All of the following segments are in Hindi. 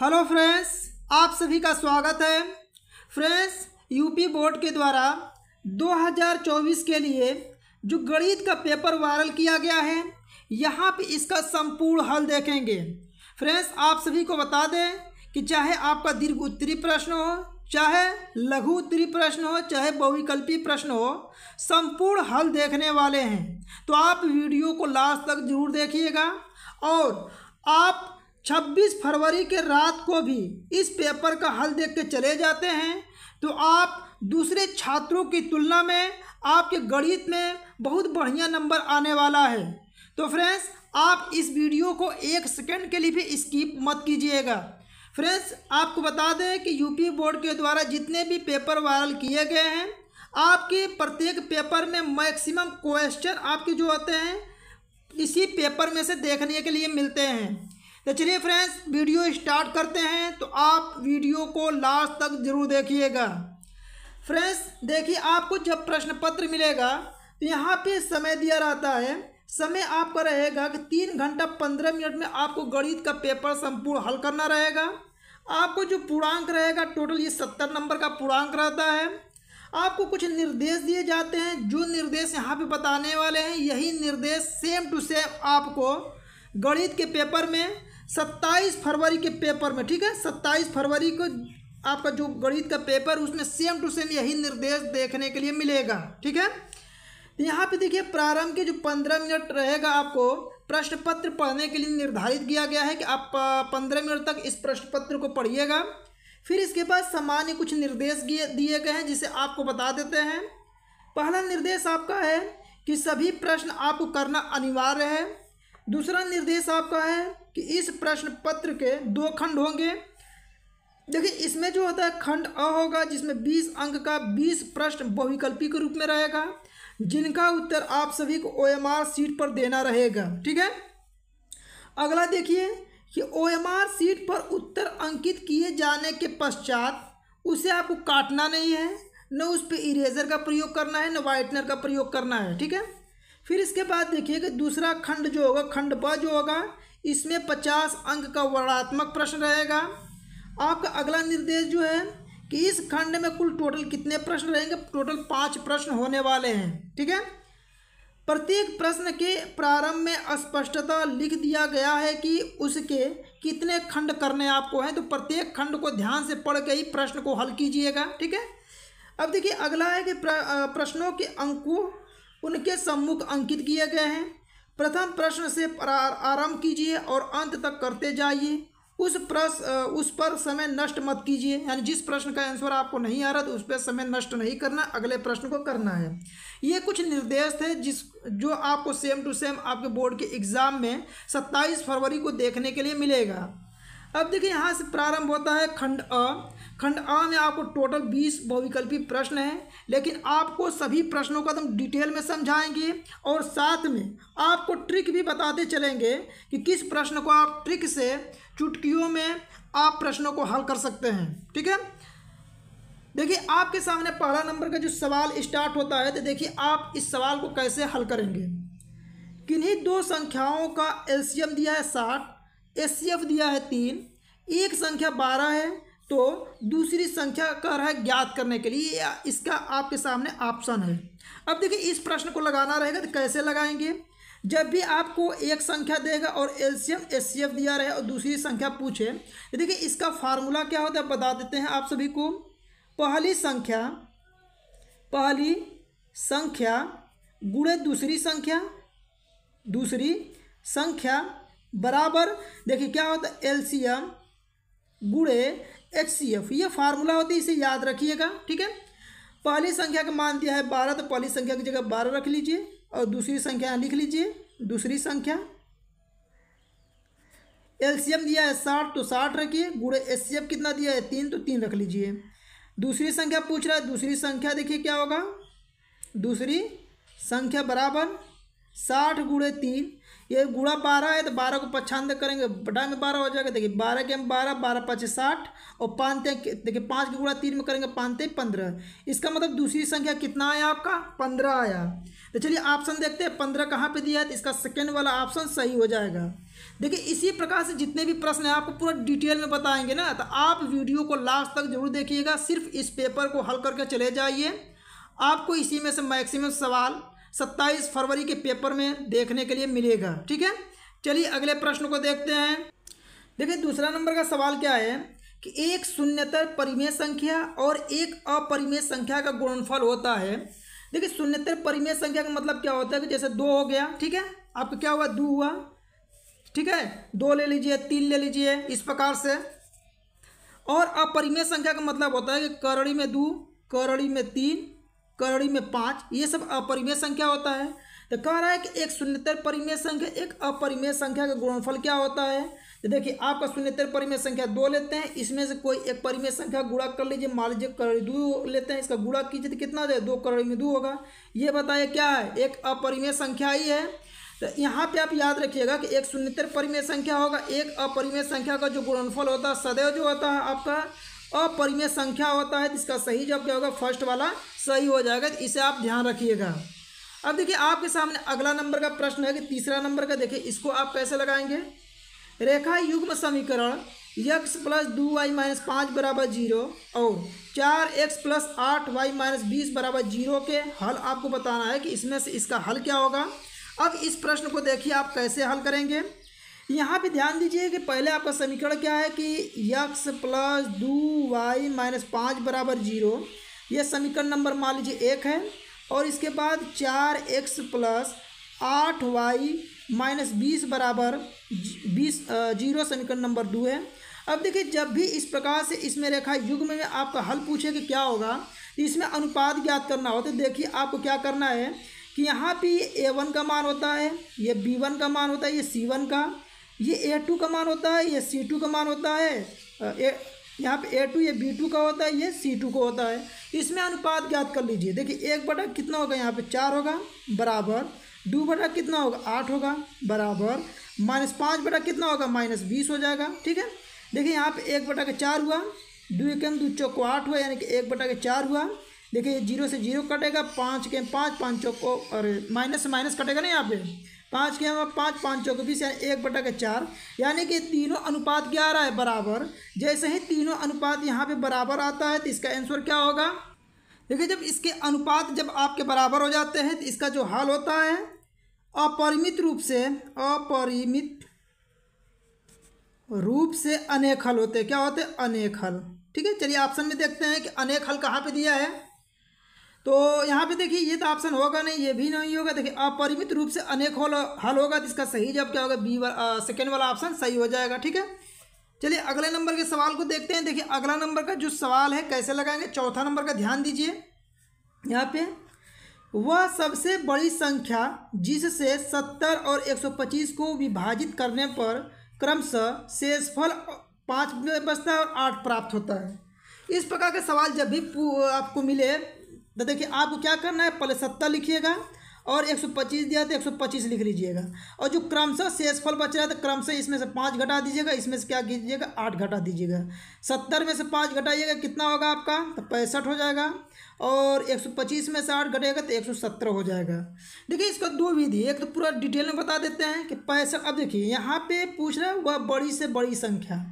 हेलो फ्रेंड्स आप सभी का स्वागत है फ्रेंड्स यूपी बोर्ड के द्वारा 2024 के लिए जो गणित का पेपर वायरल किया गया है यहाँ पे इसका संपूर्ण हल देखेंगे फ्रेंड्स आप सभी को बता दें कि चाहे आपका दीर्घ उत्तरी प्रश्न हो चाहे लघु उत्तरी प्रश्न हो चाहे बहुविकल्पी प्रश्न हो संपूर्ण हल देखने वाले हैं तो आप वीडियो को लास्ट तक जरूर देखिएगा और आप 26 फरवरी के रात को भी इस पेपर का हल देख के चले जाते हैं तो आप दूसरे छात्रों की तुलना में आपके गणित में बहुत बढ़िया नंबर आने वाला है तो फ्रेंड्स आप इस वीडियो को एक सेकंड के लिए भी स्किप मत कीजिएगा फ्रेंड्स आपको बता दें कि यूपी बोर्ड के द्वारा जितने भी पेपर वायरल किए गए हैं आपके प्रत्येक पेपर में मैक्सिमम क्वेश्चन आपके जो होते हैं इसी पेपर में से देखने के लिए मिलते हैं तो चलिए फ्रेंड्स वीडियो स्टार्ट करते हैं तो आप वीडियो को लास्ट तक जरूर देखिएगा फ्रेंड्स देखिए आपको जब प्रश्न पत्र मिलेगा तो यहाँ पे समय दिया रहता है समय आपका रहेगा कि तीन घंटा पंद्रह मिनट में आपको गणित का पेपर संपूर्ण हल करना रहेगा आपको जो पूर्णांक रहेगा टोटल ये सत्तर नंबर का पूर्णांक रहता है आपको कुछ निर्देश दिए जाते हैं जो निर्देश यहाँ पे बताने वाले हैं यही निर्देश सेम टू सेम आपको गणित के पेपर में सत्ताईस फरवरी के पेपर में ठीक है सत्ताईस फरवरी को आपका जो गणित का पेपर उसमें सेम टू सेम यही निर्देश देखने के लिए मिलेगा ठीक है यहाँ पे देखिए प्रारंभ के जो पंद्रह मिनट रहेगा आपको प्रश्न पत्र पढ़ने के लिए निर्धारित किया गया है कि आप पंद्रह मिनट तक इस प्रश्न पत्र को पढ़िएगा फिर इसके बाद सामान्य कुछ निर्देश दिए गए हैं जिसे आपको बता देते हैं पहला निर्देश आपका है कि सभी प्रश्न आपको करना अनिवार्य है दूसरा निर्देश आपका है कि इस प्रश्न पत्र के दो खंड होंगे देखिए इसमें जो होता है खंड अ होगा जिसमें बीस अंक का बीस प्रश्न बहुविकल्पिक रूप में रहेगा जिनका उत्तर आप सभी को ओ एम आर सीट पर देना रहेगा ठीक है अगला देखिए कि ओ एम आर सीट पर उत्तर अंकित किए जाने के पश्चात उसे आपको काटना नहीं है न उस पर इरेजर का प्रयोग करना है न वाइटनर का प्रयोग करना है ठीक है फिर इसके बाद देखिए कि दूसरा खंड जो होगा खंड ब जो होगा इसमें पचास अंक का वर्णात्मक प्रश्न रहेगा आपका अगला निर्देश जो है कि इस खंड में कुल टोटल कितने प्रश्न रहेंगे टोटल पाँच प्रश्न होने वाले हैं ठीक है प्रत्येक प्रश्न के प्रारंभ में स्पष्टता लिख दिया गया है कि उसके कितने खंड करने आपको हैं तो प्रत्येक खंड को ध्यान से पढ़ के ही प्रश्न को हल कीजिएगा ठीक है अब देखिए अगला है कि प्रश्नों के अंकों उनके सम्मुख अंकित किए गए हैं प्रथम प्रश्न से आरंभ कीजिए और अंत तक करते जाइए उस प्रश्न उस पर समय नष्ट मत कीजिए यानी जिस प्रश्न का आंसर आपको नहीं आ रहा था तो उस पर समय नष्ट नहीं करना अगले प्रश्न को करना है ये कुछ निर्देश थे जिस जो आपको सेम टू सेम आपके बोर्ड के एग्ज़ाम में 27 फरवरी को देखने के लिए मिलेगा अब देखिए यहाँ से प्रारंभ होता है खंड अ खंड आ में आपको टोटल बीस बहुविकल्पी प्रश्न हैं लेकिन आपको सभी प्रश्नों का हम डिटेल में समझाएंगे और साथ में आपको ट्रिक भी बताते चलेंगे कि किस प्रश्न को आप ट्रिक से चुटकियों में आप प्रश्नों को हल कर सकते हैं ठीक है देखिए आपके सामने पहला नंबर का जो सवाल स्टार्ट होता है तो देखिए आप इस सवाल को कैसे हल करेंगे किन्हीं दो संख्याओं का एलसीएम दिया है साठ एस दिया है तीन एक संख्या बारह है तो दूसरी संख्या कह रहा है ज्ञात करने के लिए इसका आपके सामने ऑप्शन है अब देखिए इस प्रश्न को लगाना रहेगा तो कैसे लगाएंगे जब भी आपको एक संख्या देगा और एलसीएम एफ दिया रहे और दूसरी संख्या पूछे देखिए इसका फार्मूला क्या होता है बता देते हैं आप सभी को पहली संख्या पहली संख्या गुणे दूसरी संख्या दूसरी संख्या बराबर देखिए क्या होता है एम गुणे एच सी एफ ये फार्मूला होती है इसे याद रखिएगा ठीक है पहली संख्या का मान दिया है बारह तो पहली संख्या की जगह बारह रख लीजिए और दूसरी संख्या लिख लीजिए दूसरी संख्या एलसीएम दिया है साठ तो साठ रखिए गुड़े एस कितना दिया है तीन तो तीन रख लीजिए दूसरी संख्या पूछ रहा है दूसरी संख्या देखिए क्या होगा दूसरी संख्या बराबर साठ गुड़े तीन ये गुड़ा बारह है तो बारह को पछानते करेंगे बटा में बारह हो जाएगा देखिए बारह के हम बारह बारह पच्चीस साठ और पानते देखिए पाँच के गुड़ा तीन में करेंगे पानते पंद्रह इसका मतलब दूसरी संख्या कितना आया आपका पंद्रह आया तो चलिए ऑप्शन देखते हैं पंद्रह कहाँ पे दिया है तो इसका सेकेंड वाला ऑप्शन सही हो जाएगा देखिए इसी प्रकार से जितने भी प्रश्न हैं आपको पूरा डिटेल में बताएंगे ना तो आप वीडियो को लास्ट तक जरूर देखिएगा सिर्फ इस पेपर को हल करके चले जाइए आपको इसी में से मैक्सिमम सवाल सत्ताईस फरवरी के पेपर में देखने के लिए मिलेगा ठीक है चलिए अगले प्रश्न को देखते हैं देखिए दूसरा नंबर का सवाल क्या है कि एक शून्यतर परिमेय संख्या और एक अपरिमेय संख्या का गुणनफल होता है देखिए शून्यतर परिमेय संख्या का मतलब क्या होता है कि जैसे दो हो गया ठीक है आपका क्या हुआ दो हुआ ठीक है दो ले लीजिए तीन ले लीजिए इस प्रकार से और अपरिमेय संख्या का मतलब होता है कि करड़ी में दो करड़ी में तीन करोड़ी में पाँच ये सब अपरिमेय संख्या होता है तो कह रहा है कि एक शून्यतर परिमेय संख्या एक अपरिमेय संख्या का गुणनफल क्या होता है तो देखिए आपका शून्यतर परिमेय संख्या दो लेते हैं इसमें से कोई एक परिमेय संख्या गुणा कर लीजिए मान लीजिए करोड़ी दो लेते हैं इसका गुणा कीजिए तो कितना दो करोड़ी में दो होगा ये बताइए क्या है एक अपरिमेय संख्या ही है तो यहाँ पे आप याद रखिएगा कि एक शून्यतर परिमेय संख्या होगा एक अपरिमेय संख्या का जो गुणनफल होता है सदैव जो होता है आपका अपरिमेय संख्या होता है तो इसका सही जवाब क्या होगा फर्स्ट वाला सही हो जाएगा तो इसे आप ध्यान रखिएगा अब देखिए आपके सामने अगला नंबर का प्रश्न है कि तीसरा नंबर का देखिए इसको आप कैसे लगाएंगे रेखा युग्म समीकरण यक्स प्लस दो वाई माइनस पाँच बराबर जीरो और चार एक्स प्लस आठ वाई माइनस बीस बराबर जीरो के हल आपको बताना है कि इसमें से इसका हल क्या होगा अब इस प्रश्न को देखिए आप कैसे हल करेंगे यहाँ पे ध्यान दीजिए कि पहले आपका समीकरण क्या है कि यक्स प्लस दो वाई माइनस पाँच बराबर जीरो यह समीकरण नंबर मान लीजिए एक है और इसके बाद चार एक्स प्लस आठ वाई माइनस बीस बराबर बीस जीरो समीकरण नंबर दो है अब देखिए जब भी इस प्रकार से इसमें रेखा युग्म में आपका हल पूछे कि क्या होगा तो इसमें अनुपात ज्ञात करना हो तो देखिए आपको क्या करना है कि यहाँ पे ए वन का मान होता है ये बी वन का मान होता है ये सी वन का ये ए टू का मान होता है ये सी टू का मान होता है ए यहाँ पे ए टू ये बी टू का होता है ये सी टू का होता है इसमें अनुपात ज्ञात कर लीजिए देखिए एक बटा कितना होगा यहाँ पे चार होगा बराबर दो बटा कितना होगा आठ होगा बराबर माइनस पाँच बटा कितना होगा माइनस बीस हो जाएगा ठीक है देखिए यहाँ पे एक बटा के चार हुआ दो एक दो चौको आठ हुआ यानी कि एक बटा के चार हुआ देखिए जीरो से जीरो कटेगा पाँच के पाँच पाँच चौको और माइनस से माइनस कटेगा ना यहाँ पे पाँच के हम पाँच पाँच चौके बीस यानी एक बटा के चार यानी कि तीनों अनुपात ग्यारह है बराबर जैसे ही तीनों अनुपात यहाँ पे बराबर आता है तो इसका आंसर क्या होगा देखिए जब इसके अनुपात जब आपके बराबर हो जाते हैं तो इसका जो हाल होता है अपरिमित रूप से अपरिमित रूप से अनेक हल होते हैं क्या होते अनेक हल ठीक है चलिए ऑप्शन में देखते हैं कि अनेक हल कहाँ पर दिया है तो यहाँ पे देखिए ये तो ऑप्शन होगा नहीं ये भी नहीं होगा देखिए अपरिमित रूप से अनेक हल हल होगा तो इसका सही जब क्या होगा बी वाला सेकेंड वाला ऑप्शन सही हो जाएगा ठीक है चलिए अगले नंबर के सवाल को देखते हैं देखिए अगला नंबर का जो सवाल है कैसे लगाएंगे चौथा नंबर का ध्यान दीजिए यहाँ पे वह सबसे बड़ी संख्या जिससे सत्तर और एक सौ पच्चीस को विभाजित करने पर क्रमशः शेषफल पाँच बचता है और आठ प्राप्त होता है इस प्रकार के सवाल जब भी आपको मिले तो देखिए आपको क्या करना है पहले सत्तर लिखिएगा और 125 दिया था तो 125 लिख लीजिएगा और जो क्रमशः शेषफल बच रहा है तो क्रमशः इसमें से पाँच घटा दीजिएगा इसमें से क्या कीजिएगा आठ घटा दीजिएगा सत्तर में से पाँच घटाइएगा कितना होगा आपका तो पैंसठ हो जाएगा और 125 में से आठ घटेगा तो सत्तर हो जाएगा देखिए इसका दो विधि एक तो पूरा डिटेल में बता देते हैं कि पैंसठ अब देखिए यहाँ पर पूछ रहे वह बड़ी से बड़ी संख्या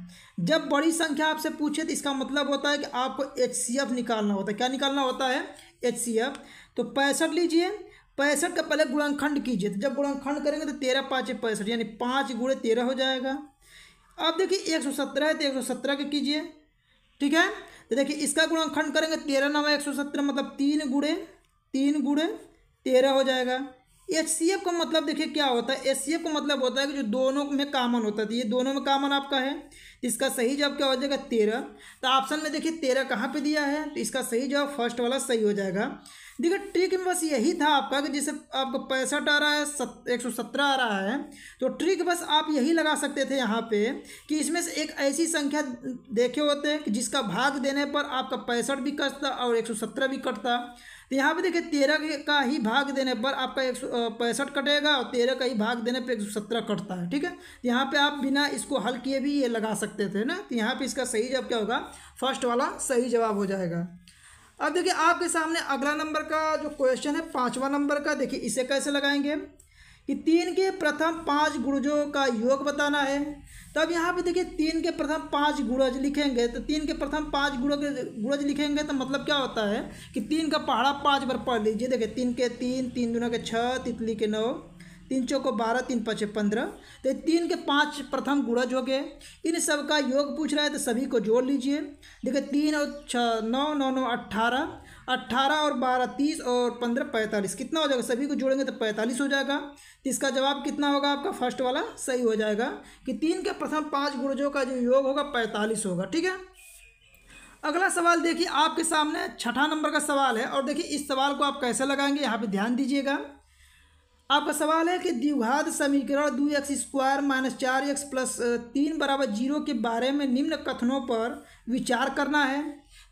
जब बड़ी संख्या आपसे पूछे तो इसका मतलब होता है कि आपको एच निकालना होता है क्या निकालना होता है एच सी एफ तो पैंसठ लीजिए पैंसठ का पहले गुणनखंड कीजिए तो जब गुणनखंड करेंगे तो तेरह पाँच पैंसठ यानी पाँच गुड़े तेरह हो जाएगा अब देखिए एक सौ सत्रह है तो एक सौ सत्रह का कीजिए ठीक है तो देखिए इसका गुणनखंड करेंगे तेरह नवा एक सौ सत्रह मतलब तीन गुड़े तीन गुड़े तेरह हो जाएगा एच सी एफ का मतलब देखिए क्या होता है एच सी एफ का मतलब होता है कि जो दोनों में कामन होता है तो ये दोनों में कामन आपका है इसका सही जवाब क्या हो जाएगा तेरह तो ऑप्शन में देखिए तेरह कहाँ पे दिया है तो इसका सही जवाब फर्स्ट वाला सही हो जाएगा देखिए ट्रिक में बस यही था आपका कि जैसे आपको पैंसठ आ रहा है सत एक सौ सत्रह आ रहा है तो ट्रिक बस आप यही लगा सकते थे यहाँ पे कि इसमें से एक ऐसी संख्या देखे होते कि जिसका भाग देने पर आपका पैंसठ भी कटता और एक सौ सत्रह भी कटता तो यहाँ पे देखिए तेरह का ही भाग देने पर आपका एक पैंसठ कटेगा और तेरह का ही भाग देने पर एक सौ सत्रह कटता है ठीक है यहाँ पे आप बिना इसको हल किए भी ये लगा सकते सकते थे ना तो यहाँ पे इसका सही जवाब क्या होगा फर्स्ट वाला सही जवाब हो जाएगा अब देखिए आपके सामने अगला नंबर का जो क्वेश्चन है पाँचवा नंबर का देखिए इसे कैसे लगाएंगे कि तीन के प्रथम पाँच गुड़जों का योग बताना है तो अब यहाँ पे देखिए तीन के प्रथम पाँच गुड़ज लिखेंगे तो तीन के प्रथम पाँच गुड़ गुड़ज लिखेंगे तो मतलब क्या होता है कि तीन का पहाड़ा पाँच बार पढ़ लीजिए देखिए तीन के तीन तीन दुना के छः तितली के नौ तीन चौको बारह तीन पाँच पंद्रह तो तीन के पाँच प्रथम गुणज हो गए इन सब का योग पूछ रहा है तो सभी को जोड़ लीजिए देखिए तीन और छः नौ नौ नौ अट्ठारह अट्ठारह और बारह तीस और पंद्रह पैंतालीस कितना हो जाएगा सभी को जोड़ेंगे तो पैंतालीस हो जाएगा तो इसका जवाब कितना होगा आपका फर्स्ट वाला सही हो जाएगा कि तीन के प्रथम पाँच गुणजों का जो योग होगा पैंतालीस होगा ठीक है अगला सवाल देखिए आपके सामने छठा नंबर का सवाल है और देखिए इस सवाल को आप कैसे लगाएंगे यहाँ पे ध्यान दीजिएगा आपका सवाल है कि द्विघात समीकरण दो एक्स स्क्वायर माइनस चार एक्स प्लस तीन बराबर जीरो के बारे में निम्न कथनों पर विचार करना है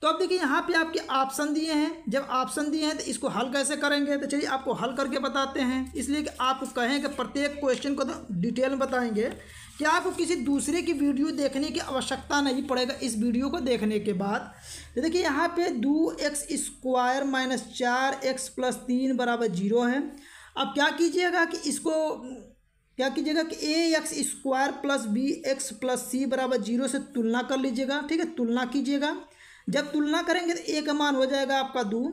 तो अब देखिए यहाँ पे आपके ऑप्शन दिए हैं जब ऑप्शन दिए हैं तो इसको हल कैसे करेंगे तो चलिए आपको हल करके बताते हैं इसलिए कि आप कहें कि प्रत्येक क्वेश्चन को तो डिटेल में बताएंगे कि आपको किसी दूसरे की वीडियो देखने की आवश्यकता नहीं पड़ेगा इस वीडियो को देखने के बाद तो देखिए यहाँ पे दो एक्स स्क्वायर माइनस चार एक्स प्लस तीन बराबर जीरो है अब क्या कीजिएगा कि इसको क्या कीजिएगा कि A x square plus B x plus C बराबर जीरो से तुलना कर लीजिएगा ठीक है तुलना कीजिएगा जब तुलना करेंगे तो ए का मान हो जाएगा आपका दो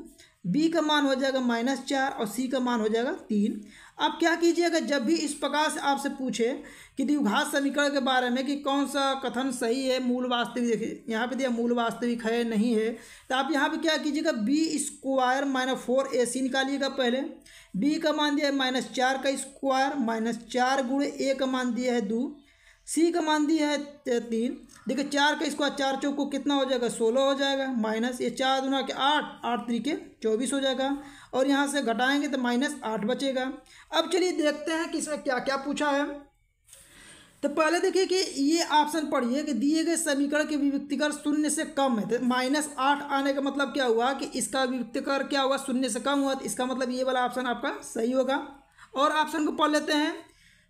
बी का मान हो जाएगा माइनस चार और सी का मान हो जाएगा तीन अब क्या कीजिएगा जब भी इस प्रकार से आपसे पूछे कि द्विघात समीकरण के बारे में कि कौन सा कथन सही है मूल वास्तविक देखिए यहाँ पे दिया मूल वास्तविक है नहीं है तो आप यहाँ पे क्या कीजिएगा B square minus four A C निकालिएगा पहले बी का मान दिया है माइनस चार का स्क्वायर माइनस चार गुड़े ए का मान दिया है दो सी का मान दिया है तीन देखिए चार का इसको चार चौको कितना हो जाएगा सोलह हो जाएगा माइनस ये चार दुना के आठ आठ तरीके के चौबीस हो जाएगा और यहाँ से घटाएंगे तो माइनस आठ बचेगा अब चलिए देखते हैं कि इसमें क्या क्या पूछा है तो पहले देखिए कि ये ऑप्शन पढ़िए कि दिए गए समीकरण के विविक्तिकर शून्य से कम है तो माइनस आठ आने का मतलब क्या हुआ कि इसका विविक्तिकर क्या हुआ शून्य से कम हुआ तो इसका मतलब ये वाला ऑप्शन आपका सही होगा और ऑप्शन को पढ़ लेते हैं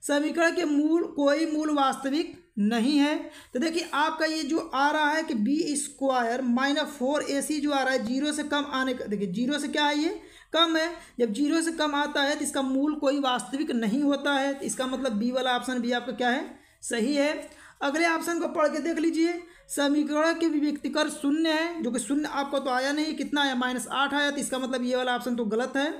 समीकरण के मूल कोई मूल वास्तविक नहीं है तो देखिए आपका ये जो आ रहा है कि B square minus four A C जो आ रहा है जीरो से कम आने का देखिए जीरो से क्या है ये कम है जब जीरो से कम आता है तो इसका मूल कोई वास्तविक नहीं होता है तो इसका मतलब बी वाला ऑप्शन भी आपका क्या है सही है अगले ऑप्शन को पढ़ के देख लीजिए समीकरण के विव्यक्तिकर शून्य है जो कि शून्य आपको तो आया नहीं कितना आया माइनस आठ आया तो इसका मतलब ये वाला ऑप्शन तो गलत है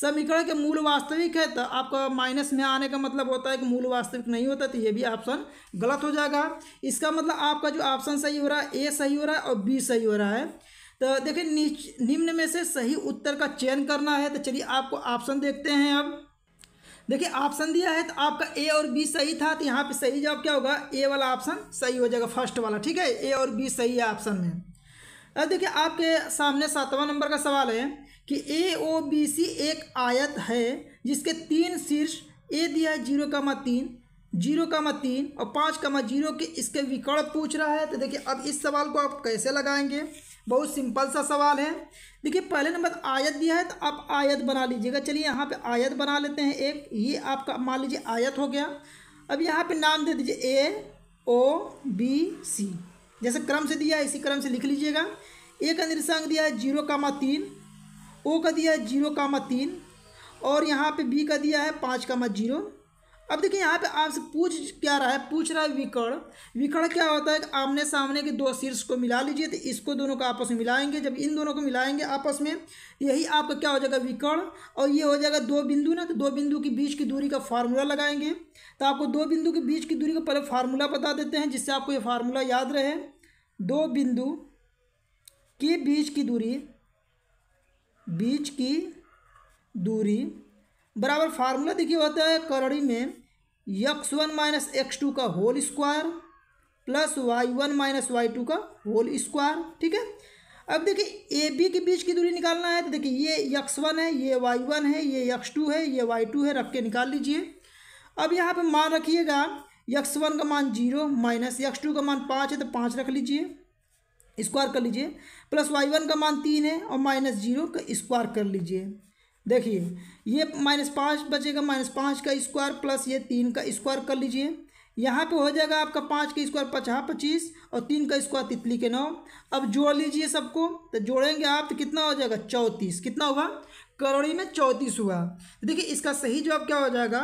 समीकरण के मूल वास्तविक है तो आपका माइनस में आने का मतलब होता है कि मूल वास्तविक नहीं होता तो ये भी ऑप्शन गलत हो जाएगा इसका मतलब आपका जो ऑप्शन सही हो रहा है ए सही हो रहा है और बी सही हो रहा है तो देखिए निम्न में से सही उत्तर का चयन करना है तो चलिए आपको ऑप्शन देखते हैं अब देखिए ऑप्शन दिया है तो आपका ए और बी सही था तो यहाँ पे सही जवाब क्या होगा ए वाला ऑप्शन सही हो जाएगा फर्स्ट वाला ठीक है ए और बी सही है ऑप्शन में अब देखिए आपके सामने सातवां नंबर का सवाल है कि ए ओ बी सी एक आयत है जिसके तीन शीर्ष ए दिया है जीरो मा तीन जीरो का मा तीन और पाँच का मा जीरो के इसके विकल्प पूछ रहा है तो देखिए अब इस सवाल को आप कैसे लगाएंगे बहुत सिंपल सा सवाल है देखिए पहले नंबर आयत दिया है तो आप आयत बना लीजिएगा चलिए यहाँ पर आयत बना लेते हैं एक ये आपका मान लीजिए आयत हो गया अब यहाँ पर नाम दे दीजिए ए ओ बी सी जैसे क्रम से दिया है इसी क्रम से लिख लीजिएगा ए का निर्देशांक दिया है जीरो कामा तीन ओ का दिया है जीरो कामा तीन और यहाँ पे बी का दिया है पाँच कामा जीरो अब देखिए यहाँ पे आपसे पूछ क्या रहा है पूछ रहा है विकर्ण विकर्ण क्या होता है कि आमने सामने के दो शीर्ष को मिला लीजिए तो इसको दोनों को आपस में मिलाएंगे जब इन दोनों को मिलाएंगे आपस में यही आपका क्या हो जाएगा विकर्ण और ये हो जाएगा दो बिंदु ना तो दो बिंदु के बीच की दूरी का फार्मूला लगाएंगे तो आपको दो बिंदु के बीच की दूरी का पहले फार्मूला बता देते हैं जिससे आपको ये फार्मूला याद रहे दो बिंदु के बीच की दूरी बीच की दूरी बराबर फार्मूला देखिए होता है करड़ी में x one minus x two का whole square plus Y one minus Y two का होल स्क्वायर ठीक है अब देखिए ए बी के बीच की दूरी निकालना है तो देखिए ये यक्स वन है ये वाई वन है ये यक्स टू है ये वाई टू है रख के निकाल लीजिए अब यहाँ पे मान रखिएगा यक्स वन का मान जीरो माइनस यक्स टू का मान पाँच है तो पाँच रख लीजिए स्क्वायर कर लीजिए प्लस वाई वन का मान तीन है और माइनस जीरो का स्क्वायर कर लीजिए देखिए ये माइनस पाँच बचेगा माइनस पाँच का स्क्वायर प्लस ये तीन का स्क्वायर कर लीजिए यहाँ पे हो जाएगा आपका पाँच का स्क्वायर पचास पच्चीस और तीन का स्क्वायर तितली के नौ अब जोड़ लीजिए सबको तो जोड़ेंगे आप तो कितना हो जाएगा चौंतीस कितना हुआ करोड़ी में चौंतीस हुआ देखिए इसका सही जवाब क्या हो जाएगा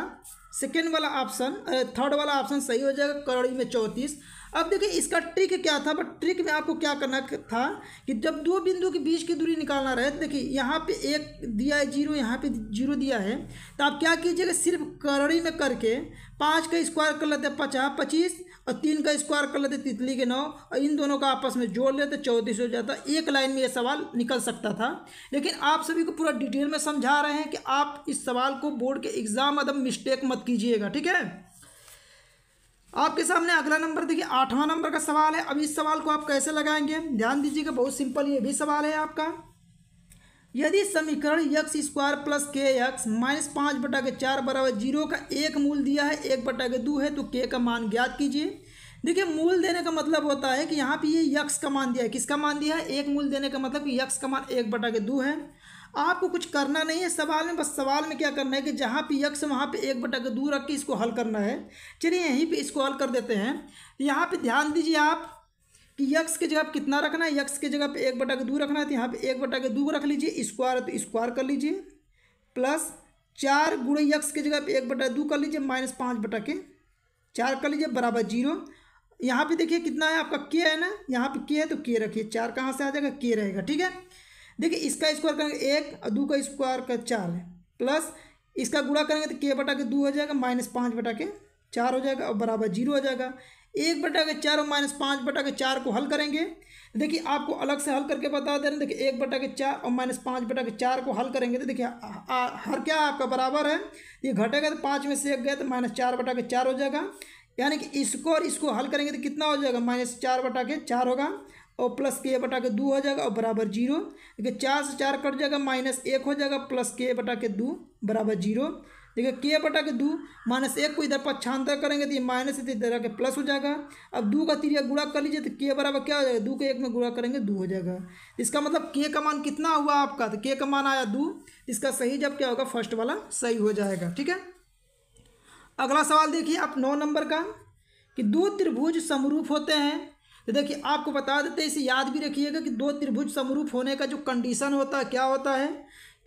सेकेंड वाला ऑप्शन थर्ड वाला ऑप्शन सही हो जाएगा करोड़ी में चौंतीस अब देखिए इसका ट्रिक क्या था बट ट्रिक में आपको क्या करना था कि जब दो बिंदु के बीच की दूरी निकालना रहे तो देखिए यहाँ पे एक दिया है जीरो यहाँ पे जीरो दिया है तो आप क्या कीजिएगा सिर्फ करड़ी में करके पाँच का स्क्वायर कर लेते हैं पचास पच्चीस और तीन का स्क्वायर कर लेते तितली के नौ और इन दोनों का आपस में जोड़ लेते चौंतीस हो जाता एक लाइन में यह सवाल निकल सकता था लेकिन आप सभी को पूरा डिटेल में समझा रहे हैं कि आप इस सवाल को बोर्ड के एग्ज़ाम अदम मिस्टेक मत कीजिएगा ठीक है आपके सामने अगला नंबर देखिए आठवां नंबर का सवाल है अब इस सवाल को आप कैसे लगाएंगे ध्यान दीजिएगा बहुत सिंपल ये भी सवाल है आपका यदि समीकरण x square plus K x minus पाँच बटा के चार बराबर जीरो का एक मूल दिया है एक बटा के दो है तो के का मान ज्ञात कीजिए देखिए मूल देने का मतलब होता है कि यहाँ पे ये यक्स का मान दिया है किसका मान दिया है एक मूल देने का मतलब कि यक्स का मान एक बटा के दो है आपको कुछ करना नहीं है सवाल में बस सवाल में क्या करना है कि जहाँ पे यक्स वहाँ पे एक बटा के दो रख के इसको हल करना है चलिए यहीं पे इसको हल कर देते हैं यहाँ पे ध्यान दीजिए आप कि यक्स की जगह कितना रखना है यक्स की जगह पे एक बटा के दो रखना है तो यहाँ पे एक बटा के दो रख लीजिए स्क्वायर है तो स्क्वायर कर लीजिए प्लस चार गुणे यक्स की जगह पे एक बटा दो कर लीजिए माइनस पाँच बटा के चार कर लीजिए बराबर जीरो यहाँ पे देखिए कितना है आपका के है ना यहाँ पे के है तो के रखिए चार कहाँ से आ जाएगा के रहेगा ठीक है देखिए इसका स्क्वायर करेंगे एक और दो का स्क्वायर का चार है प्लस इसका गुणा करेंगे तो के बटा के दो हो जाएगा माइनस पाँच बटा के चार हो जाएगा और बराबर जीरो हो जाएगा एक बटा के चार और माइनस पाँच बटा के चार को हल करेंगे देखिए आपको अलग से हल करके बता दे रहे हैं देखिए एक बटा के चार और माइनस पाँच बटा के चार को हल करेंगे तो देखिए हर क्या आपका बराबर है ये घटेगा तो पाँच में से एक गया तो माइनस चार बटा के चार हो जाएगा यानी कि इसको और इसको हल करेंगे तो कितना हो जाएगा माइनस चार बटा के चार होगा और प्लस के बटा के दो हो जाएगा और बराबर जीरो देखिए चार से चार कट जाएगा माइनस एक हो जाएगा प्लस के बटा के दो बराबर जीरो देखिए के बटा के दो माइनस एक को इधर पक्षांतर करेंगे तो ये माइनस इधर आके प्लस हो जाएगा अब दो का तीन गुणा कर लीजिए तो के बराबर क्या हो जाएगा दो के एक में गुणा करेंगे दो हो जाएगा इसका मतलब के का मान कितना हुआ आपका तो के का मान आया दो इसका सही जब क्या होगा फर्स्ट वाला सही हो जाएगा ठीक है अगला सवाल देखिए आप नौ नंबर का कि दो त्रिभुज समरूप होते हैं तो देखिए आपको बता देते इसे याद भी रखिएगा कि दो त्रिभुज समरूप होने का जो कंडीशन होता है क्या होता है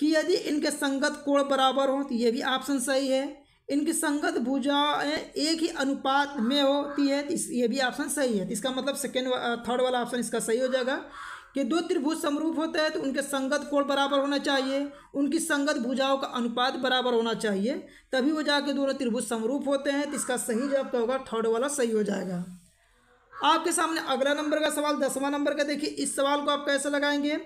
कि यदि इनके संगत कोण बराबर हो तो ये भी ऑप्शन सही है इनकी संगत भुजाएं एक ही अनुपात में होती है तो ये तो भी ऑप्शन सही है तो इसका मतलब सेकेंड थर्ड uh, वाला ऑप्शन इसका सही हो जाएगा कि दो त्रिभुज समरूप होते हैं तो उनके संगत कोण बराबर होना चाहिए उनकी संगत भुजाओं का अनुपात बराबर होना चाहिए तभी वो जाके दोनों त्रिभुज समरूप होते हैं तो इसका सही जवाब क्या होगा थर्ड वाला सही हो जाएगा आपके सामने अगला नंबर का सवाल दसवां नंबर का देखिए इस सवाल को आप कैसे लगाएंगे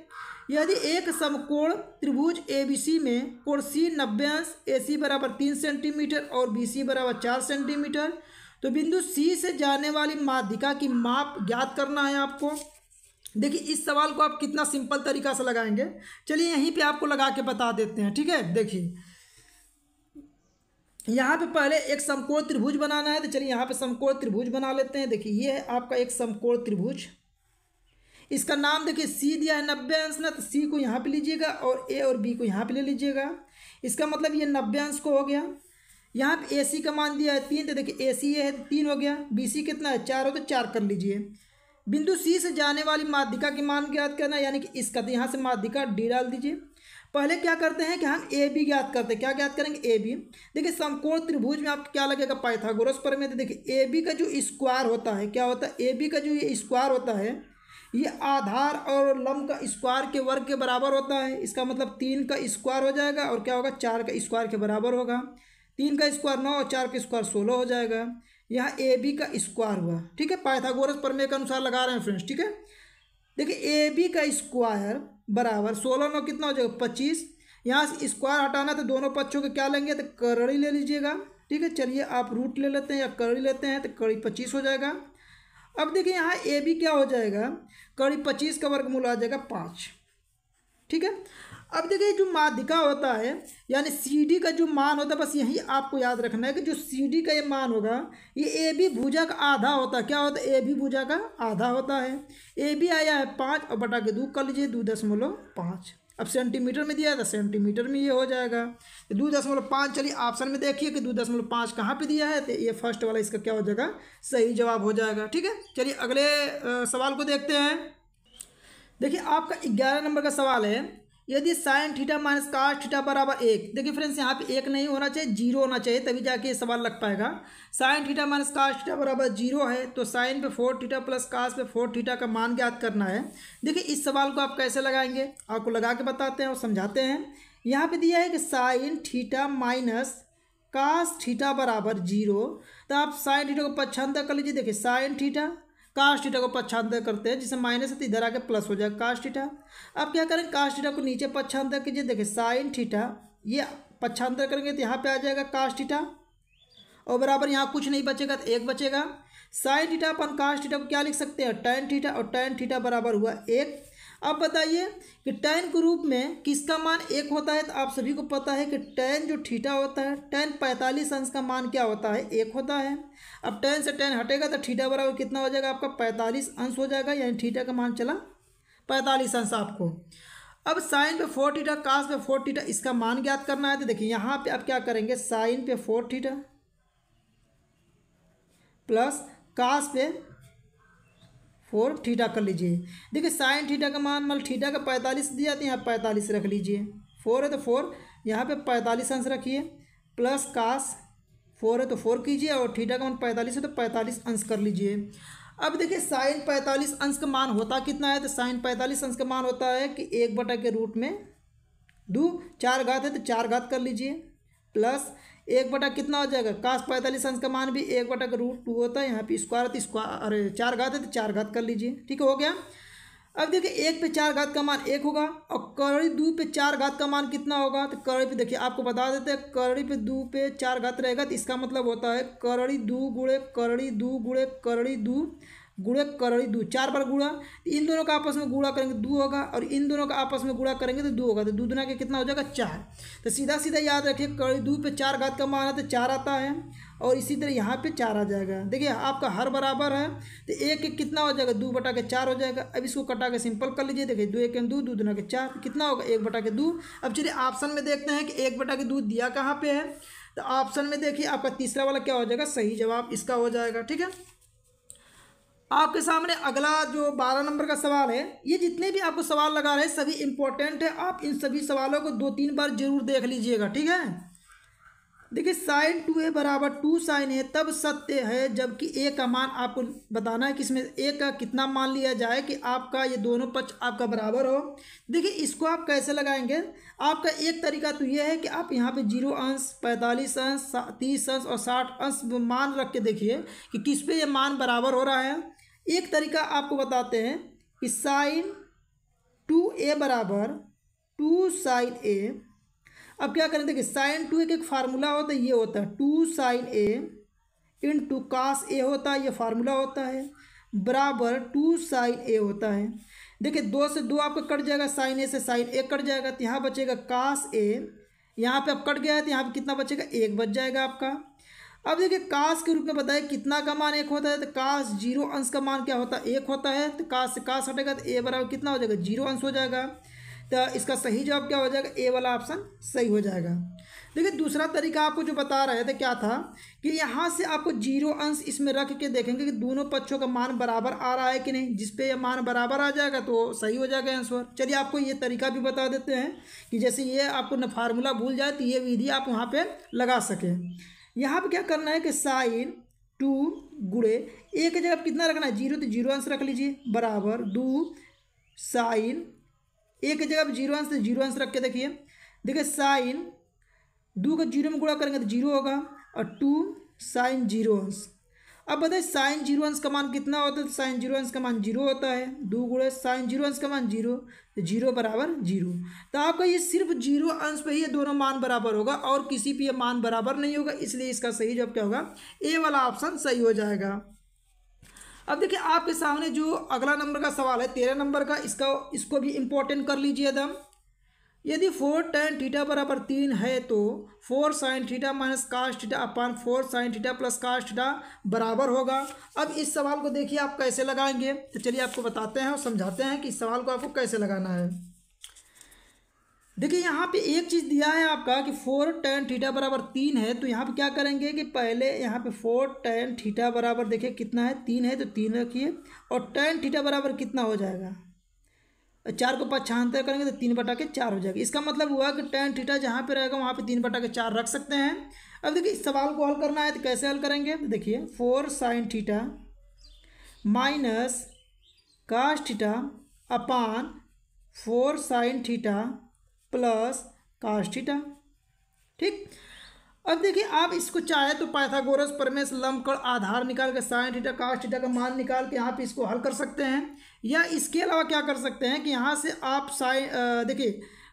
यदि एक समकोण त्रिभुज एबीसी में कोण सी नब्बे अंश ए सी बराबर तीन सेंटीमीटर और बी सी बराबर चार सेंटीमीटर तो बिंदु सी से जाने वाली माध्यिका की माप ज्ञात करना है आपको देखिए इस सवाल को आप कितना सिंपल तरीका से लगाएंगे चलिए यहीं पे आपको लगा के बता देते हैं ठीक है देखिए यहाँ पे पहले एक समकोण त्रिभुज बनाना है तो चलिए यहाँ पे समकोण त्रिभुज बना लेते हैं देखिए ये है आपका एक समकोण त्रिभुज इसका नाम देखिए सी दिया है नब्बे अंश ना तो सी को यहाँ पे लीजिएगा और ए और बी को यहाँ पे ले लीजिएगा इसका मतलब ये नब्बे अंश को हो गया यहाँ पे ए सी का मान दिया है तीन तो देखिए ए सी ये है तो तीन हो गया बी सी कितना है चार हो तो चार कर लीजिए बिंदु सी से जाने वाली माध्यिका की मान ज्ञात करना यानी कि इसका तो यहाँ से माध्यिका डी डाल दीजिए पहले क्या करते हैं कि हम ए बी ज्ञात करते हैं क्या ज्ञात करेंगे ए बी देखिए समकोण त्रिभुज में आपको क्या लगेगा पाइथागोरस पर में तो देखिए ए बी का जो स्क्वायर होता है क्या होता है ए बी का जो ये स्क्वायर होता है ये आधार और लम्ब का स्क्वायर के वर्ग के बराबर होता है इसका मतलब तीन का स्क्वायर हो जाएगा और क्या होगा चार का स्क्वायर के बराबर होगा तीन का स्क्वायर नौ और चार का स्क्वायर सोलह हो जाएगा यहाँ ए बी का स्क्वायर हुआ ठीक है पाइथागोरस प्रमेय के अनुसार लगा रहे हैं फ्रेंड्स ठीक है देखिए ए बी का स्क्वायर बराबर सोलह नौ कितना हो जाएगा पच्चीस यहाँ से स्क्वायर हटाना तो दोनों पक्षों के क्या लेंगे तो करड़ी ले लीजिएगा ठीक है चलिए आप रूट ले लेते हैं या करड़ी लेते हैं तो कड़ी पच्चीस हो जाएगा अब देखिए यहाँ ए बी क्या हो जाएगा करीब पच्चीस का वर्गमूल आ जाएगा पाँच ठीक है अब देखिए जो माध्यिका होता है यानी सी डी का जो मान होता है बस यही आपको याद रखना है कि जो सी डी का ये मान होगा ये ए बी भुजा का आधा होता है क्या होता है ए बी भुजा का आधा होता है ए बी आया है पाँच और बटा के दो कर लीजिए दो दशमलव पाँच अब सेंटीमीटर में दिया है तो सेंटीमीटर में ये हो जाएगा तो दो दशमलव पाँच चलिए ऑप्शन में देखिए कि दो दशमलव पाँच कहाँ पर दिया है तो ये फर्स्ट वाला इसका क्या हो जाएगा सही जवाब हो जाएगा ठीक है चलिए अगले सवाल को देखते हैं देखिए आपका ग्यारह नंबर का सवाल है यदि sine theta minus cos theta बराबर एक देखिए फ्रेंड्स यहाँ पे एक नहीं होना चाहिए जीरो होना चाहिए तभी जाके सवाल लग पाएगा sine theta minus cos theta बराबर जीरो है तो साइन पे फोर थीटा प्लस कास्ट पे फोर थीटा का मान ज्ञात करना है देखिए इस सवाल को आप कैसे लगाएंगे आपको लगा के बताते हैं और समझाते हैं यहाँ पर दिया है कि sine theta minus cos theta बराबर जीरो तो आप साइन थीटा को पक्षांतर कर लीजिए देखिए साइन थीटा कास्ट थीटा को पक्षांतर करते हैं जिससे माइनस है इधर आके प्लस हो जाएगा काश थीटा अब क्या करें काश को नीचे पक्षांतर कीजिए देखिए साइन ठीठा ये पक्षांतर करेंगे तो यहाँ पे आ जाएगा काश और बराबर यहाँ कुछ नहीं बचेगा तो एक बचेगा साइन ठीठा अपन काश थीटा को क्या लिख सकते हैं टेन ठीठा और टेन ठीठा बराबर हुआ एक अब बताइए कि टेन के रूप में किसका मान एक होता है तो आप सभी को पता है कि टेन जो ठीठा होता है टेन पैंतालीस अंश का मान क्या होता है एक होता है अब टेन से टेन हटेगा तो ठीठा बराबर कितना हो जाएगा आपका पैंतालीस अंश हो जाएगा यानी ठीठा का मान चला पैंतालीस अंश आपको अब साइन पे फोर थीटा कास पे फोर थीटा इसका मान ज्ञात करना है तो देखिए यहाँ पे आप क्या करेंगे साइन पे फोर थीटा प्लस कास पे फोर थीटा कर लीजिए देखिए साइन थीटा का मान मतलब थीटा का पैंतालीस दिया तो यहाँ पैंतालीस रख लीजिए फोर है तो फोर यहाँ पे पैंतालीस अंश रखिए प्लस कास फोर है तो फोर कीजिए और थीटा का मान पैंतालीस है तो पैंतालीस अंश कर लीजिए अब देखिए साइन पैंतालीस अंश का मान होता कितना है तो साइन पैंतालीस अंश का मान होता है कि एक बटा के रूट में दो चार घात है तो चार घात कर लीजिए प्लस एक बटा कितना हो जाएगा काश पैंतालीस अंश का मान भी एक बटा का रूट टू होता है यहाँ पे स्क्वायर होता स्क्वायर अरे चार घात है तो चार घात कर लीजिए ठीक हो गया अब देखिए एक पे चार घात का मान एक होगा और करड़ी दो पे चार घात का मान कितना होगा तो करड़ी पे देखिए आपको बता देते हैं करड़ी पे दो पे चार घात रहेगा तो इसका मतलब होता है करड़ी दो गुड़े करड़ी दो गुड़े करड़ी दो गुणा रही दो चार बार गुणा तो इन दोनों का आपस में गुणा करेंगे दो होगा और इन दोनों का आपस में गुणा करेंगे तो दो होगा तो दो दुना के कितना हो जाएगा चार तो सीधा सीधा याद रखिए कड़ी दो पे चार घात का मान है तो चार आता है और इसी तरह यहाँ पे चार आ जाएगा देखिए आपका हर बराबर है तो एक एक कितना हो जाएगा दो बटा के चार हो जाएगा अब इसको कटा के सिंपल कर लीजिए देखिए दो एक दो दो दुना के चार कितना होगा एक बटा के दो अब चलिए ऑप्शन में देखते हैं कि एक बटा के दो दिया कहाँ पर है तो ऑप्शन में देखिए आपका तीसरा वाला क्या हो जाएगा सही जवाब इसका हो जाएगा ठीक है आपके सामने अगला जो बारह नंबर का सवाल है ये जितने भी आपको सवाल लगा रहे हैं सभी इंपॉर्टेंट है आप इन सभी सवालों को दो तीन बार जरूर देख लीजिएगा ठीक है देखिए साइन टू ए बराबर टू साइन ए तब सत्य है जबकि ए का मान आपको बताना है कि इसमें ए का कितना मान लिया जाए कि आपका ये दोनों पक्ष आपका बराबर हो देखिए इसको आप कैसे लगाएंगे आपका एक तरीका तो ये है कि आप यहाँ पे जीरो अंश पैंतालीस अंश तीस अंश और साठ अंश मान रख के देखिए कि किस पे ये मान बराबर हो रहा है एक तरीका आपको बताते हैं कि साइन टू ए बराबर टू साइन ए अब क्या करें देखिए साइन टू एक एक फार्मूला होता है ये होता है two sine A into cos A होता है ये फार्मूला होता है बराबर टू साइन ए होता है देखिए दो से दो आपका कट जाएगा साइन ए से साइन ए कट जाएगा तो यहाँ बचेगा कास ए यहाँ पे अब कट गया है तो यहाँ पे कितना बचेगा एक बच जाएगा आपका अब देखिए काश के रूप में बताए कितना का मान एक होता है तो काश जीरो अंश का मान क्या होता है एक होता है तो काश से काश हटेगा तो ए बराबर कितना हो जाएगा जीरो अंश हो जाएगा तो इसका सही जवाब क्या हो जाएगा ए वाला ऑप्शन सही हो जाएगा देखिए दूसरा तरीका आपको जो बता रहे थे तो क्या था कि यहाँ से आपको जीरो अंश इसमें रख के देखेंगे कि दोनों पक्षों का मान बराबर आ रहा है कि नहीं जिस पे यह मान बराबर आ जाएगा तो सही हो जाएगा आंसर चलिए आपको ये तरीका भी बता देते हैं कि जैसे ये आपको न फार्मूला भूल जाए तो ये विधि आप वहाँ पर लगा सकें यहाँ पे क्या करना है कि साइन टू गुड़े ए जगह कितना रखना है जीरो तो जीरो आंसर रख लीजिए बराबर दू साइन ए की जगह जीरो आंसर तो जीरो आंसर रख के देखिए देखिए साइन दो का जीरो में गुड़ा करेंगे तो जीरो होगा और टू साइन जीरो आंसर अब बताए साइन जीरो अंश का मान कितना होता है तो साइन जीरो अंश का मान जीरो होता है दो गुड़े साइन जीरो अंश का मान जीरो तो जीरो बराबर जीरो तो आपका ये सिर्फ जीरो अंश पे ही दोनों मान बराबर होगा और किसी पे ये मान बराबर नहीं होगा इसलिए इसका सही जवाब क्या होगा ए वाला ऑप्शन सही हो जाएगा अब देखिए आपके सामने जो अगला नंबर का सवाल है तेरह नंबर का इसका इसको भी इम्पोर्टेंट कर लीजिए एकदम यदि फोर टेन थीटा बराबर तीन है तो four sine theta minus cos theta upon four sine theta plus cos theta बराबर होगा अब इस सवाल को देखिए आप कैसे लगाएंगे तो चलिए आपको बताते हैं और समझाते हैं कि इस सवाल को आपको कैसे लगाना है देखिए यहाँ पे एक चीज़ दिया है आपका कि फोर टेन थीटा बराबर तीन है तो यहाँ पे क्या करेंगे कि पहले यहाँ पे फोर टेन थीटा बराबर देखिए कितना है तीन है तो तीन रखिए और टेन थीटा बराबर कितना हो जाएगा चार को पाँच छांतर करेंगे तो तीन बटा के चार हो जाएगा इसका मतलब हुआ कि टेन थीटा जहाँ पे रहेगा वहाँ पे तीन बटा के चार रख सकते हैं अब देखिए इस सवाल को हल करना है तो कैसे हल करेंगे देखिए four sine theta minus cos theta upon four sine theta plus cos theta ठीक अब देखिए आप इसको चाहे तो पाइथागोरस परमेश लम्ब कण आधार निकाल के साइन थीटा कास्ट थीटा का मान निकाल के यहाँ पे इसको हल कर सकते हैं या इसके अलावा क्या कर सकते हैं कि यहाँ से आप साइन देखिए